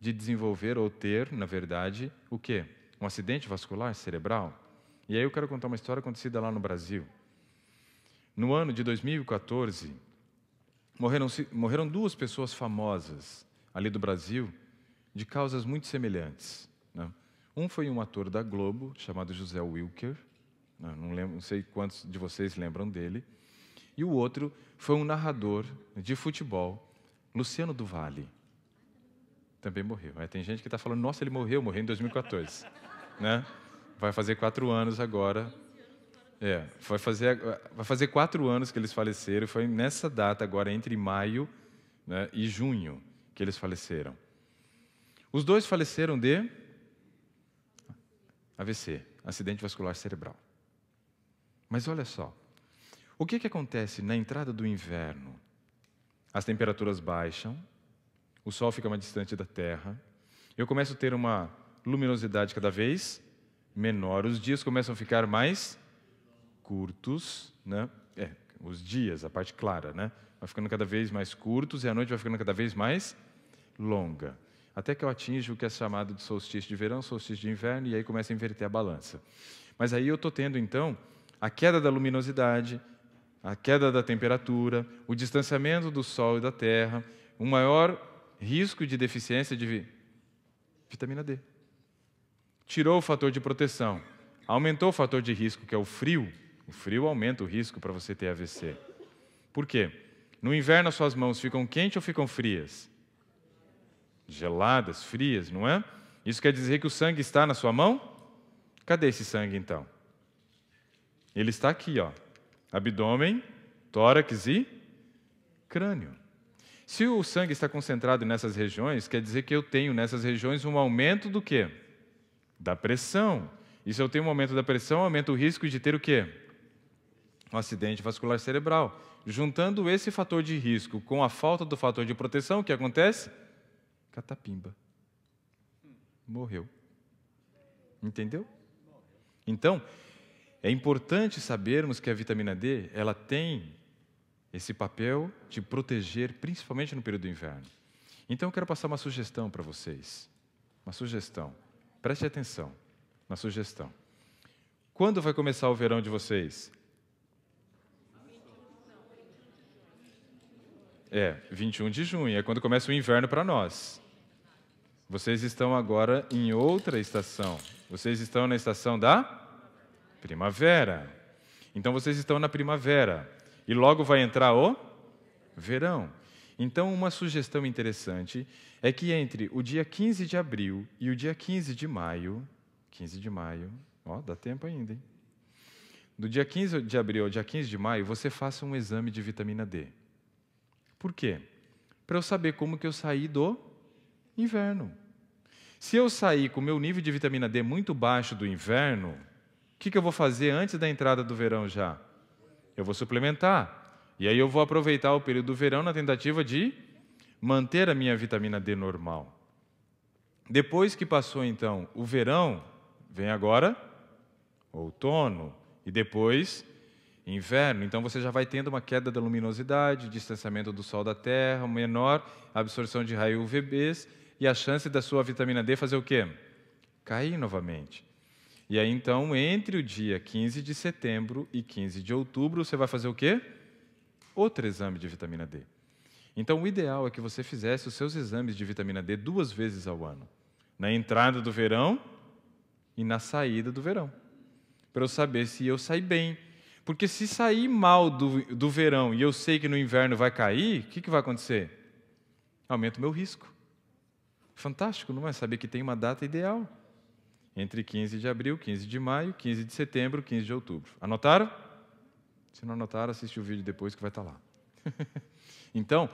de desenvolver ou ter, na verdade, o quê? Um acidente vascular cerebral. E aí eu quero contar uma história acontecida lá no Brasil. No ano de 2014, morreram, morreram duas pessoas famosas ali do Brasil de causas muito semelhantes. Né? Um foi um ator da Globo chamado José Wilker, né, não, lembro, não sei quantos de vocês lembram dele. E o outro foi um narrador de futebol, Luciano do Vale. Também morreu. Aí tem gente que está falando, nossa, ele morreu, morreu em 2014. [laughs] né? Vai fazer quatro anos agora. É, vai fazer, vai fazer quatro anos que eles faleceram. Foi nessa data agora, entre maio né, e junho, que eles faleceram. Os dois faleceram de AVC, acidente vascular cerebral. Mas olha só, o que, que acontece na entrada do inverno? As temperaturas baixam, o Sol fica mais distante da Terra, eu começo a ter uma luminosidade cada vez menor, os dias começam a ficar mais curtos, né? É, os dias, a parte clara, né? Vai ficando cada vez mais curtos e a noite vai ficando cada vez mais longa. Até que eu atinjo o que é chamado de solstício de verão, solstício de inverno, e aí começa a inverter a balança. Mas aí eu estou tendo, então, a queda da luminosidade, a queda da temperatura, o distanciamento do Sol e da Terra, um maior risco de deficiência de vitamina D. Tirou o fator de proteção, aumentou o fator de risco, que é o frio. O frio aumenta o risco para você ter AVC. Por quê? No inverno, as suas mãos ficam quentes ou ficam frias? Geladas, frias, não é? Isso quer dizer que o sangue está na sua mão? Cadê esse sangue então? Ele está aqui, ó. Abdômen, tórax e crânio. Se o sangue está concentrado nessas regiões, quer dizer que eu tenho nessas regiões um aumento do quê? Da pressão. E se eu tenho um aumento da pressão, aumenta o risco de ter o quê? Um acidente vascular cerebral. Juntando esse fator de risco com a falta do fator de proteção, o que acontece? Catapimba. Morreu. Entendeu? Então, é importante sabermos que a vitamina D ela tem esse papel de proteger, principalmente no período do inverno. Então, eu quero passar uma sugestão para vocês. Uma sugestão. Preste atenção na sugestão. Quando vai começar o verão de vocês? É, 21 de junho, é quando começa o inverno para nós. Vocês estão agora em outra estação. Vocês estão na estação da primavera. Então vocês estão na primavera e logo vai entrar o verão. Então, uma sugestão interessante é que entre o dia 15 de abril e o dia 15 de maio, 15 de maio, ó, dá tempo ainda, hein? Do dia 15 de abril ao dia 15 de maio, você faça um exame de vitamina D. Por quê? Para eu saber como que eu saí do inverno. Se eu sair com meu nível de vitamina D muito baixo do inverno, o que, que eu vou fazer antes da entrada do verão já? Eu vou suplementar. E aí eu vou aproveitar o período do verão na tentativa de manter a minha vitamina D normal. Depois que passou então o verão, vem agora outono e depois inverno. Então você já vai tendo uma queda da luminosidade, distanciamento do sol da Terra, menor absorção de raio UVBs e a chance da sua vitamina D fazer o quê? Cair novamente. E aí, então, entre o dia 15 de setembro e 15 de outubro, você vai fazer o quê? Outro exame de vitamina D. Então, o ideal é que você fizesse os seus exames de vitamina D duas vezes ao ano. Na entrada do verão e na saída do verão. Para eu saber se eu saí bem. Porque se sair mal do, do verão e eu sei que no inverno vai cair, o que, que vai acontecer? Aumenta o meu risco. Fantástico, não é? Saber que tem uma data ideal entre 15 de abril, 15 de maio, 15 de setembro, 15 de outubro. Anotaram? Se não anotaram, assiste o vídeo depois que vai estar tá lá. [laughs] então,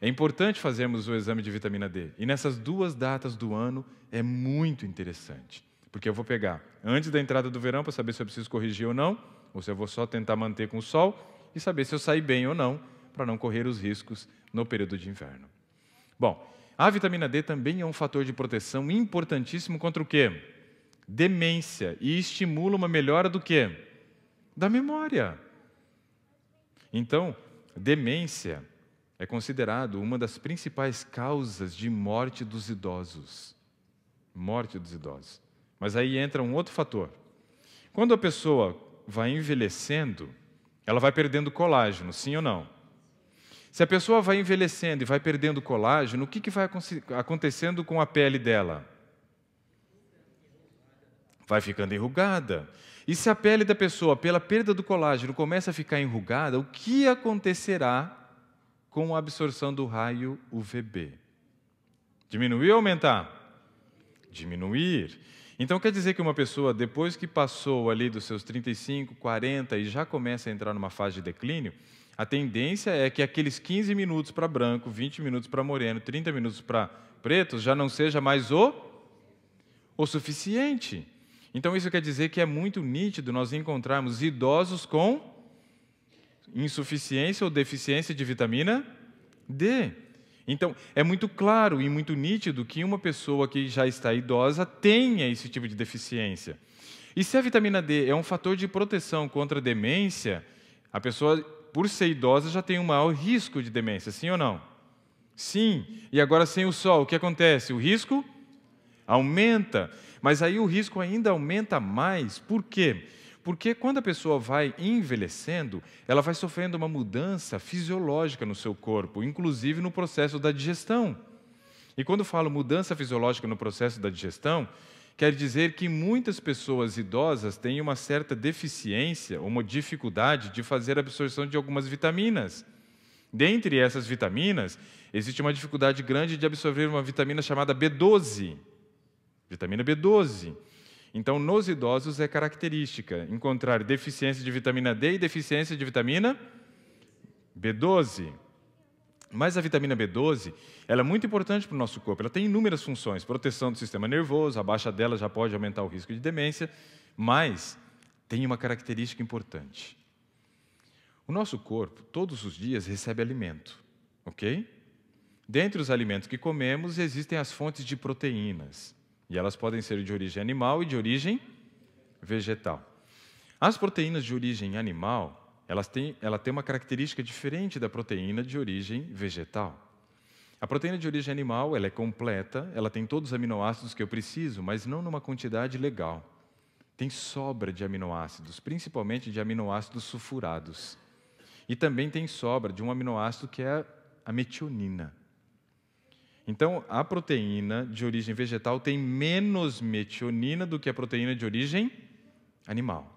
é importante fazermos o exame de vitamina D. E nessas duas datas do ano é muito interessante. Porque eu vou pegar antes da entrada do verão para saber se eu preciso corrigir ou não, ou se eu vou só tentar manter com o sol e saber se eu saí bem ou não, para não correr os riscos no período de inverno. Bom, a vitamina D também é um fator de proteção importantíssimo contra o quê? demência e estimula uma melhora do que Da memória. Então, demência é considerado uma das principais causas de morte dos idosos. Morte dos idosos. Mas aí entra um outro fator. Quando a pessoa vai envelhecendo, ela vai perdendo colágeno, sim ou não? Se a pessoa vai envelhecendo e vai perdendo colágeno, o que, que vai acontecendo com a pele dela? vai ficando enrugada. E se a pele da pessoa, pela perda do colágeno, começa a ficar enrugada, o que acontecerá com a absorção do raio UVB? Diminuir ou aumentar? Diminuir. Então quer dizer que uma pessoa, depois que passou ali dos seus 35, 40 e já começa a entrar numa fase de declínio, a tendência é que aqueles 15 minutos para branco, 20 minutos para moreno, 30 minutos para preto já não seja mais o, o suficiente. Então isso quer dizer que é muito nítido nós encontrarmos idosos com insuficiência ou deficiência de vitamina D. Então, é muito claro e muito nítido que uma pessoa que já está idosa tenha esse tipo de deficiência. E se a vitamina D é um fator de proteção contra a demência, a pessoa, por ser idosa, já tem um maior risco de demência, sim ou não? Sim. E agora, sem o sol, o que acontece? O risco aumenta. Mas aí o risco ainda aumenta mais. Por quê? Porque quando a pessoa vai envelhecendo, ela vai sofrendo uma mudança fisiológica no seu corpo, inclusive no processo da digestão. E quando falo mudança fisiológica no processo da digestão, quer dizer que muitas pessoas idosas têm uma certa deficiência, uma dificuldade de fazer a absorção de algumas vitaminas. Dentre essas vitaminas, existe uma dificuldade grande de absorver uma vitamina chamada B12, Vitamina B12. Então, nos idosos é característica encontrar deficiência de vitamina D e deficiência de vitamina B12. Mas a vitamina B12 ela é muito importante para o nosso corpo. Ela tem inúmeras funções: proteção do sistema nervoso, a baixa dela já pode aumentar o risco de demência, mas tem uma característica importante. O nosso corpo, todos os dias, recebe alimento, ok? Dentre os alimentos que comemos, existem as fontes de proteínas. E elas podem ser de origem animal e de origem vegetal. As proteínas de origem animal, elas têm, ela tem uma característica diferente da proteína de origem vegetal. A proteína de origem animal, ela é completa, ela tem todos os aminoácidos que eu preciso, mas não numa quantidade legal. Tem sobra de aminoácidos, principalmente de aminoácidos sulfurados. E também tem sobra de um aminoácido que é a metionina. Então, a proteína de origem vegetal tem menos metionina do que a proteína de origem animal.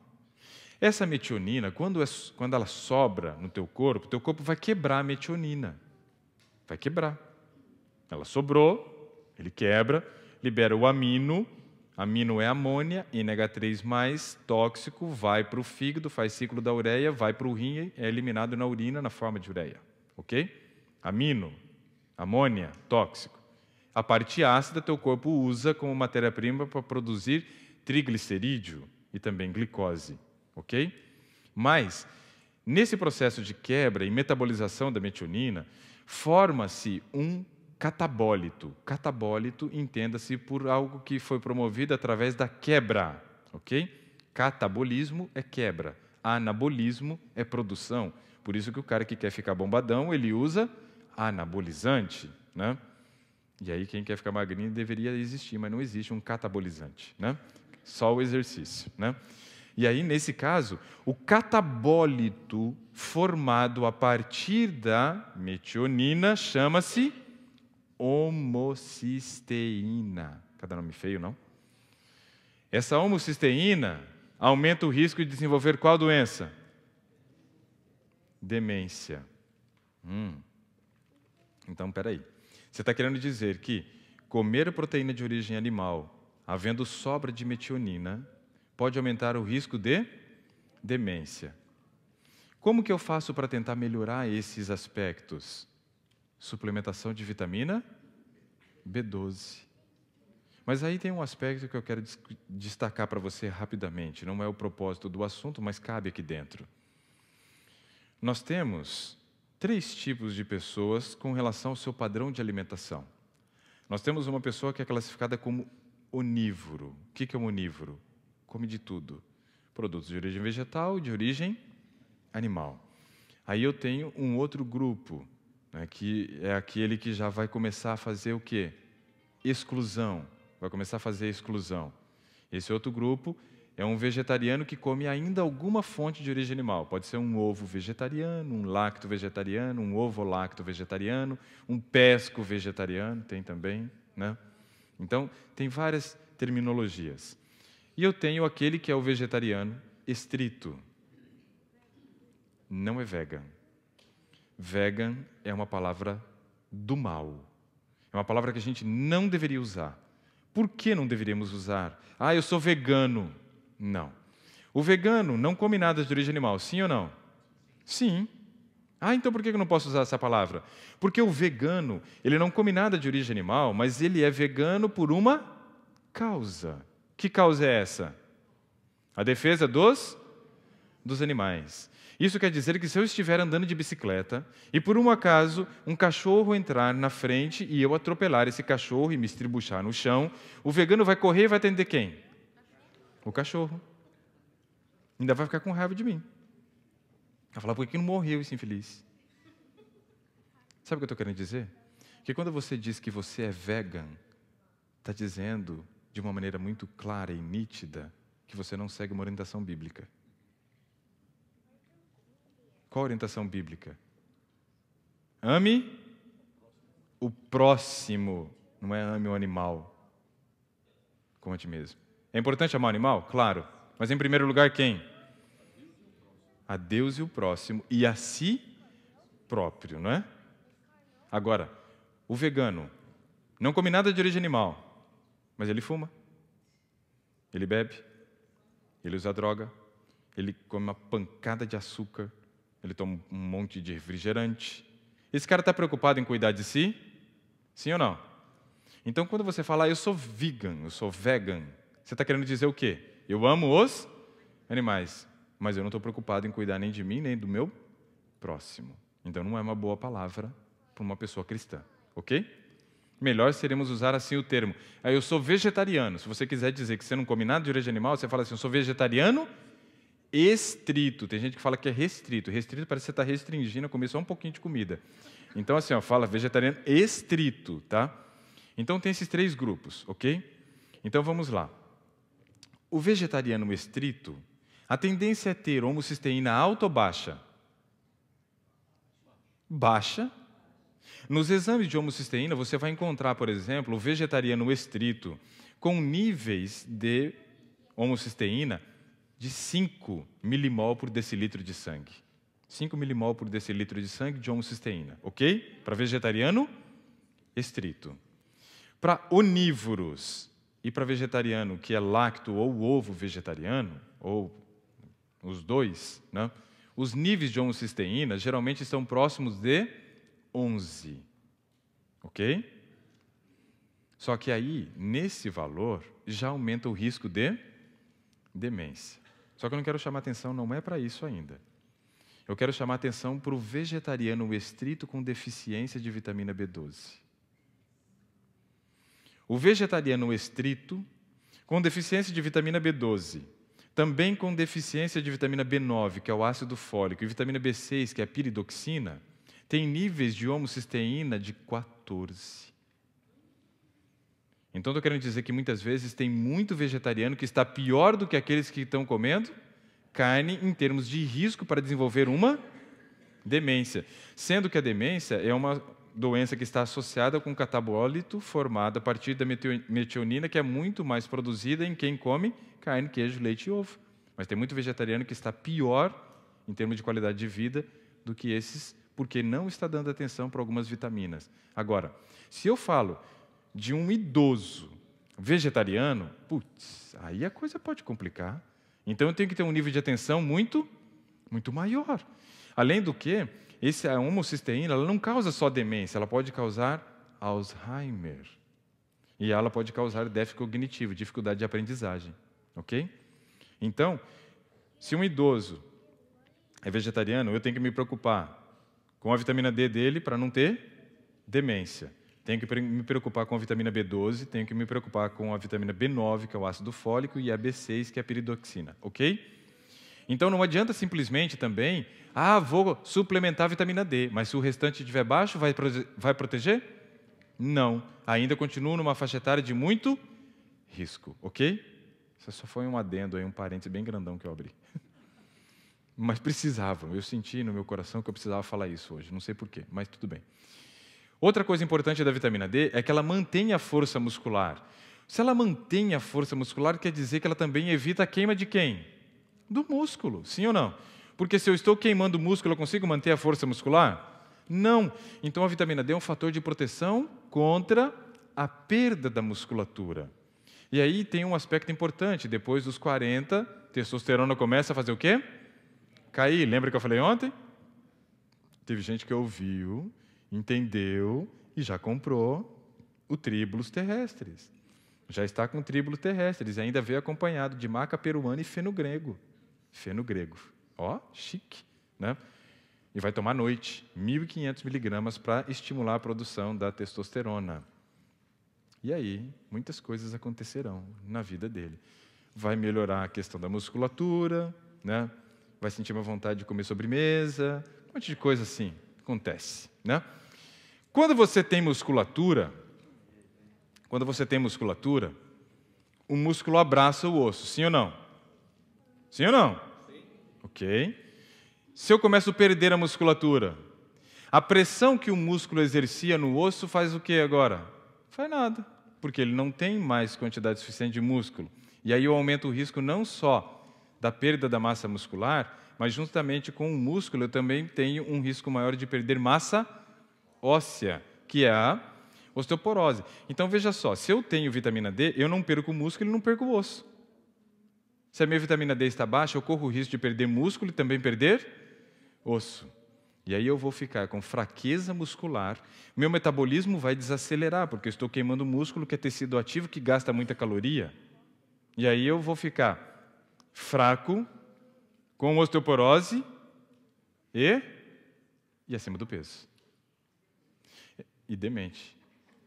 Essa metionina, quando, é, quando ela sobra no teu corpo, teu corpo vai quebrar a metionina. Vai quebrar. Ela sobrou, ele quebra, libera o amino, amino é amônia, NH3+, tóxico, vai para o fígado, faz ciclo da ureia, vai para o rim, é eliminado na urina na forma de ureia. Ok? Amino, amônia, tóxico. A parte ácida teu corpo usa como matéria-prima para produzir triglicerídeo e também glicose, ok? Mas, nesse processo de quebra e metabolização da metionina, forma-se um catabólito. Catabólito, entenda-se por algo que foi promovido através da quebra, ok? Catabolismo é quebra, anabolismo é produção. Por isso que o cara que quer ficar bombadão, ele usa anabolizante, né? E aí quem quer ficar magrinho deveria existir, mas não existe um catabolizante, né? Só o exercício, né? E aí, nesse caso, o catabólito formado a partir da metionina chama-se homocisteína. Cada nome feio, não? Essa homocisteína aumenta o risco de desenvolver qual doença? Demência. Hum. Então, aí. Você está querendo dizer que comer proteína de origem animal, havendo sobra de metionina, pode aumentar o risco de demência. Como que eu faço para tentar melhorar esses aspectos? Suplementação de vitamina B12. Mas aí tem um aspecto que eu quero destacar para você rapidamente, não é o propósito do assunto, mas cabe aqui dentro. Nós temos três tipos de pessoas com relação ao seu padrão de alimentação. Nós temos uma pessoa que é classificada como onívoro. O que é um onívoro? Come de tudo. Produtos de origem vegetal, de origem animal. Aí eu tenho um outro grupo, né, que é aquele que já vai começar a fazer o quê? Exclusão. Vai começar a fazer exclusão. Esse outro grupo é um vegetariano que come ainda alguma fonte de origem animal. Pode ser um ovo vegetariano, um lacto vegetariano, um ovo lacto vegetariano, um pesco vegetariano, tem também, né? Então, tem várias terminologias. E eu tenho aquele que é o vegetariano estrito. Não é vegan. Vegan é uma palavra do mal. É uma palavra que a gente não deveria usar. Por que não deveríamos usar? Ah, eu sou vegano. Não. O vegano não come nada de origem animal, sim ou não? Sim. Ah, então por que eu não posso usar essa palavra? Porque o vegano, ele não come nada de origem animal, mas ele é vegano por uma causa. Que causa é essa? A defesa dos, dos animais. Isso quer dizer que se eu estiver andando de bicicleta e por um acaso um cachorro entrar na frente e eu atropelar esse cachorro e me estribuchar no chão, o vegano vai correr e vai atender quem? o cachorro. Ainda vai ficar com raiva de mim. Vai falar, por que não morreu esse infeliz? Sabe o que eu estou querendo dizer? Que quando você diz que você é vegan, está dizendo de uma maneira muito clara e nítida que você não segue uma orientação bíblica. Qual a orientação bíblica? Ame o próximo, não é ame o animal, como a ti mesmo. É importante amar o animal? Claro. Mas em primeiro lugar, quem? A Deus e o próximo e a si próprio, não é? Agora, o vegano não come nada de origem animal, mas ele fuma, ele bebe, ele usa droga, ele come uma pancada de açúcar, ele toma um monte de refrigerante. Esse cara está preocupado em cuidar de si? Sim ou não? Então, quando você fala, ah, eu sou vegan, eu sou vegan, você está querendo dizer o quê? Eu amo os animais, mas eu não estou preocupado em cuidar nem de mim, nem do meu próximo. Então não é uma boa palavra para uma pessoa cristã, ok? Melhor seremos usar assim o termo. Aí eu sou vegetariano. Se você quiser dizer que você não come nada de origem animal, você fala assim: eu sou vegetariano estrito. Tem gente que fala que é restrito. Restrito parece que você está restringindo a comer só um pouquinho de comida. Então, assim, ó, fala vegetariano estrito, tá? Então, tem esses três grupos, ok? Então, vamos lá. O vegetariano estrito, a tendência é ter homocisteína alta ou baixa? Baixa. Nos exames de homocisteína, você vai encontrar, por exemplo, o vegetariano estrito com níveis de homocisteína de 5 milimol por decilitro de sangue. 5 milimol por decilitro de sangue de homocisteína, ok? Para vegetariano, estrito. Para onívoros, e para vegetariano que é lacto ou ovo vegetariano, ou os dois, né, os níveis de homocisteína geralmente estão próximos de 11. Ok? Só que aí, nesse valor, já aumenta o risco de demência. Só que eu não quero chamar atenção, não é para isso ainda. Eu quero chamar atenção para o vegetariano estrito com deficiência de vitamina B12. O vegetariano estrito, com deficiência de vitamina B12, também com deficiência de vitamina B9, que é o ácido fólico, e vitamina B6, que é a piridoxina, tem níveis de homocisteína de 14. Então, estou querendo dizer que muitas vezes tem muito vegetariano que está pior do que aqueles que estão comendo carne em termos de risco para desenvolver uma demência. Sendo que a demência é uma doença que está associada com catabólito formado a partir da metionina, que é muito mais produzida em quem come carne, queijo, leite e ovo. Mas tem muito vegetariano que está pior em termos de qualidade de vida do que esses, porque não está dando atenção para algumas vitaminas. Agora, se eu falo de um idoso vegetariano, putz, aí a coisa pode complicar. Então eu tenho que ter um nível de atenção muito, muito maior. Além do que, essa é homocisteína ela não causa só demência, ela pode causar Alzheimer. E ela pode causar déficit cognitivo, dificuldade de aprendizagem. Ok? Então, se um idoso é vegetariano, eu tenho que me preocupar com a vitamina D dele para não ter demência. Tenho que me preocupar com a vitamina B12, tenho que me preocupar com a vitamina B9, que é o ácido fólico, e a B6, que é a piridoxina, ok? Então não adianta simplesmente também, ah, vou suplementar a vitamina D, mas se o restante estiver baixo, vai, vai proteger? Não. Ainda continuo numa faixa etária de muito risco, ok? Isso só foi um adendo aí, um parênteses bem grandão que eu abri. [laughs] Mas precisava, eu senti no meu coração que eu precisava falar isso hoje, não sei porquê, mas tudo bem. Outra coisa importante da vitamina D é que ela mantém a força muscular. Se ela mantém a força muscular, quer dizer que ela também evita a queima de quem? do músculo, sim ou não? Porque se eu estou queimando o músculo, eu consigo manter a força muscular? Não. Então a vitamina D é um fator de proteção contra a perda da musculatura. E aí tem um aspecto importante, depois dos 40, testosterona começa a fazer o quê? Cair. Lembra que eu falei ontem? Teve gente que ouviu, entendeu e já comprou o tríbulos terrestres. Já está com tríbulos terrestres, ainda veio acompanhado de maca peruana e feno grego. Fê no grego. Ó, chique, né? E vai tomar à noite, 1.500 miligramas para estimular a produção da testosterona. E aí, muitas coisas acontecerão na vida dele. Vai melhorar a questão da musculatura, né? vai sentir uma vontade de comer sobremesa, um monte de coisa assim acontece. Né? Quando você tem musculatura, quando você tem musculatura, o músculo abraça o osso, sim ou não? Sim ou não? ok? Se eu começo a perder a musculatura, a pressão que o músculo exercia no osso faz o que agora? Faz nada, porque ele não tem mais quantidade suficiente de músculo. E aí eu aumento o risco não só da perda da massa muscular, mas juntamente com o músculo eu também tenho um risco maior de perder massa óssea, que é a osteoporose. Então veja só, se eu tenho vitamina D, eu não perco o músculo e não perco o osso. Se a minha vitamina D está baixa, eu corro o risco de perder músculo e também perder osso. E aí eu vou ficar com fraqueza muscular, meu metabolismo vai desacelerar, porque eu estou queimando músculo que é tecido ativo que gasta muita caloria. E aí eu vou ficar fraco, com osteoporose e, e acima do peso. E demente.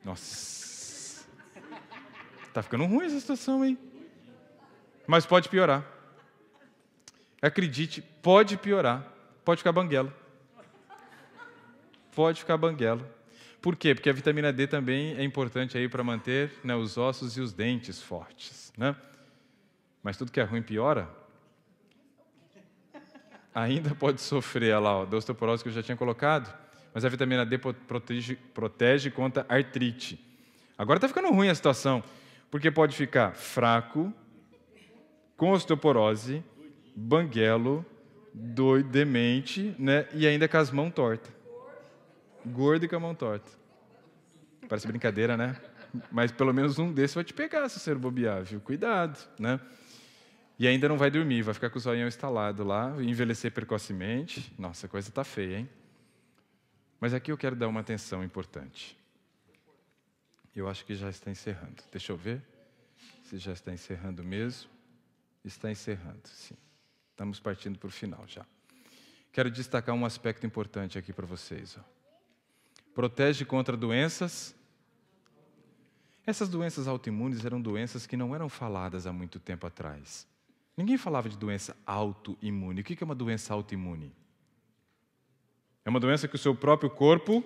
Nossa. Tá ficando ruim essa situação, hein? Mas pode piorar. Acredite, pode piorar. Pode ficar banguelo. Pode ficar banguelo. Por quê? Porque a vitamina D também é importante aí para manter né, os ossos e os dentes fortes, né? Mas tudo que é ruim piora. Ainda pode sofrer, olha lá, ó, da osteoporose que eu já tinha colocado, mas a vitamina D protege, protege contra artrite. Agora está ficando ruim a situação, porque pode ficar fraco, com osteoporose, banguelo, doido, demente, né? E ainda com as mãos tortas. Gordo e com a mão torta. Parece brincadeira, né? Mas pelo menos um desses vai te pegar se você bobear, viu? Cuidado, né? E ainda não vai dormir, vai ficar com o zoião instalado lá, envelhecer precocemente. Nossa, a coisa tá feia, hein? Mas aqui eu quero dar uma atenção importante. Eu acho que já está encerrando. Deixa eu ver se já está encerrando mesmo está encerrando. Sim. Estamos partindo para o final já. Quero destacar um aspecto importante aqui para vocês. Ó. Protege contra doenças. Essas doenças autoimunes eram doenças que não eram faladas há muito tempo atrás. Ninguém falava de doença autoimune. O que é uma doença autoimune? É uma doença que o seu próprio corpo,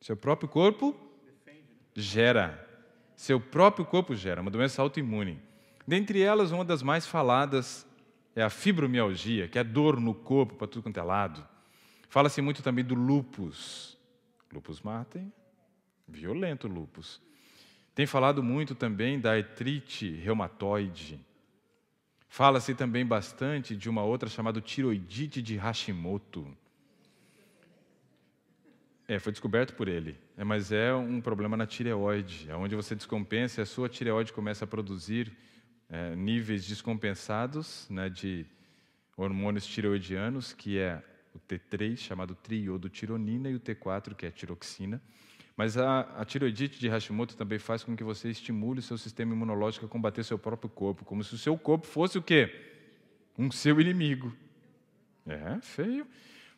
seu próprio corpo né? gera. Seu próprio corpo gera, é uma doença autoimune. Dentre elas, uma das mais faladas é a fibromialgia, que é dor no corpo para tudo quanto é lado. Fala-se muito também do lupus. Lupus matem, violento lupus. Tem falado muito também da artrite reumatoide. Fala-se também bastante de uma outra chamada tiroidite de Hashimoto. É, foi descoberto por ele. É, mas é um problema na tireoide, é onde você descompensa e a sua tireoide começa a produzir é, níveis descompensados né, de hormônios tireoidianos, que é o T3, chamado triodotironina, e o T4, que é a tiroxina. Mas a, a, tiroidite de Hashimoto também faz com que você estimule o seu sistema imunológico a combater seu próprio corpo, como se o seu corpo fosse o quê? Um seu inimigo. É, feio.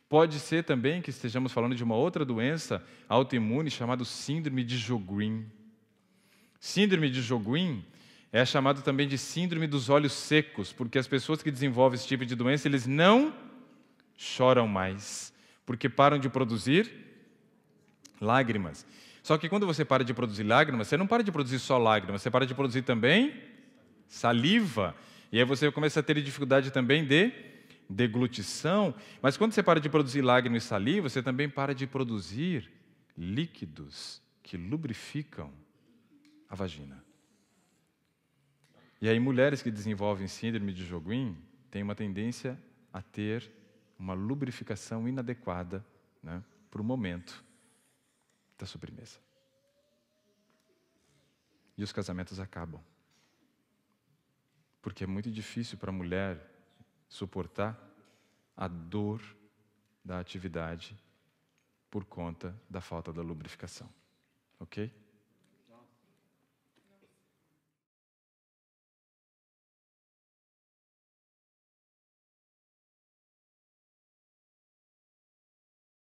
Pode ser também que estejamos falando de uma outra doença autoimune chamada síndrome de Sjogren. Síndrome de Sjogren é chamado também de síndrome dos olhos secos, porque as pessoas que desenvolvem esse tipo de doença, eles não choram mais, porque param de produzir lágrimas. Só que quando você para de produzir lágrimas, você não para de produzir só lágrimas, você para de produzir também saliva. E aí você começa a ter dificuldade também de deglutição. Mas quando você para de produzir lágrimas e saliva, você também para de produzir líquidos que lubrificam a vagina. E aí, mulheres que desenvolvem síndrome de Joguin têm uma tendência a ter uma lubrificação inadequada né, para o momento da sobremesa. E os casamentos acabam. Porque é muito difícil para a mulher suportar a dor da atividade por conta da falta da lubrificação. Ok?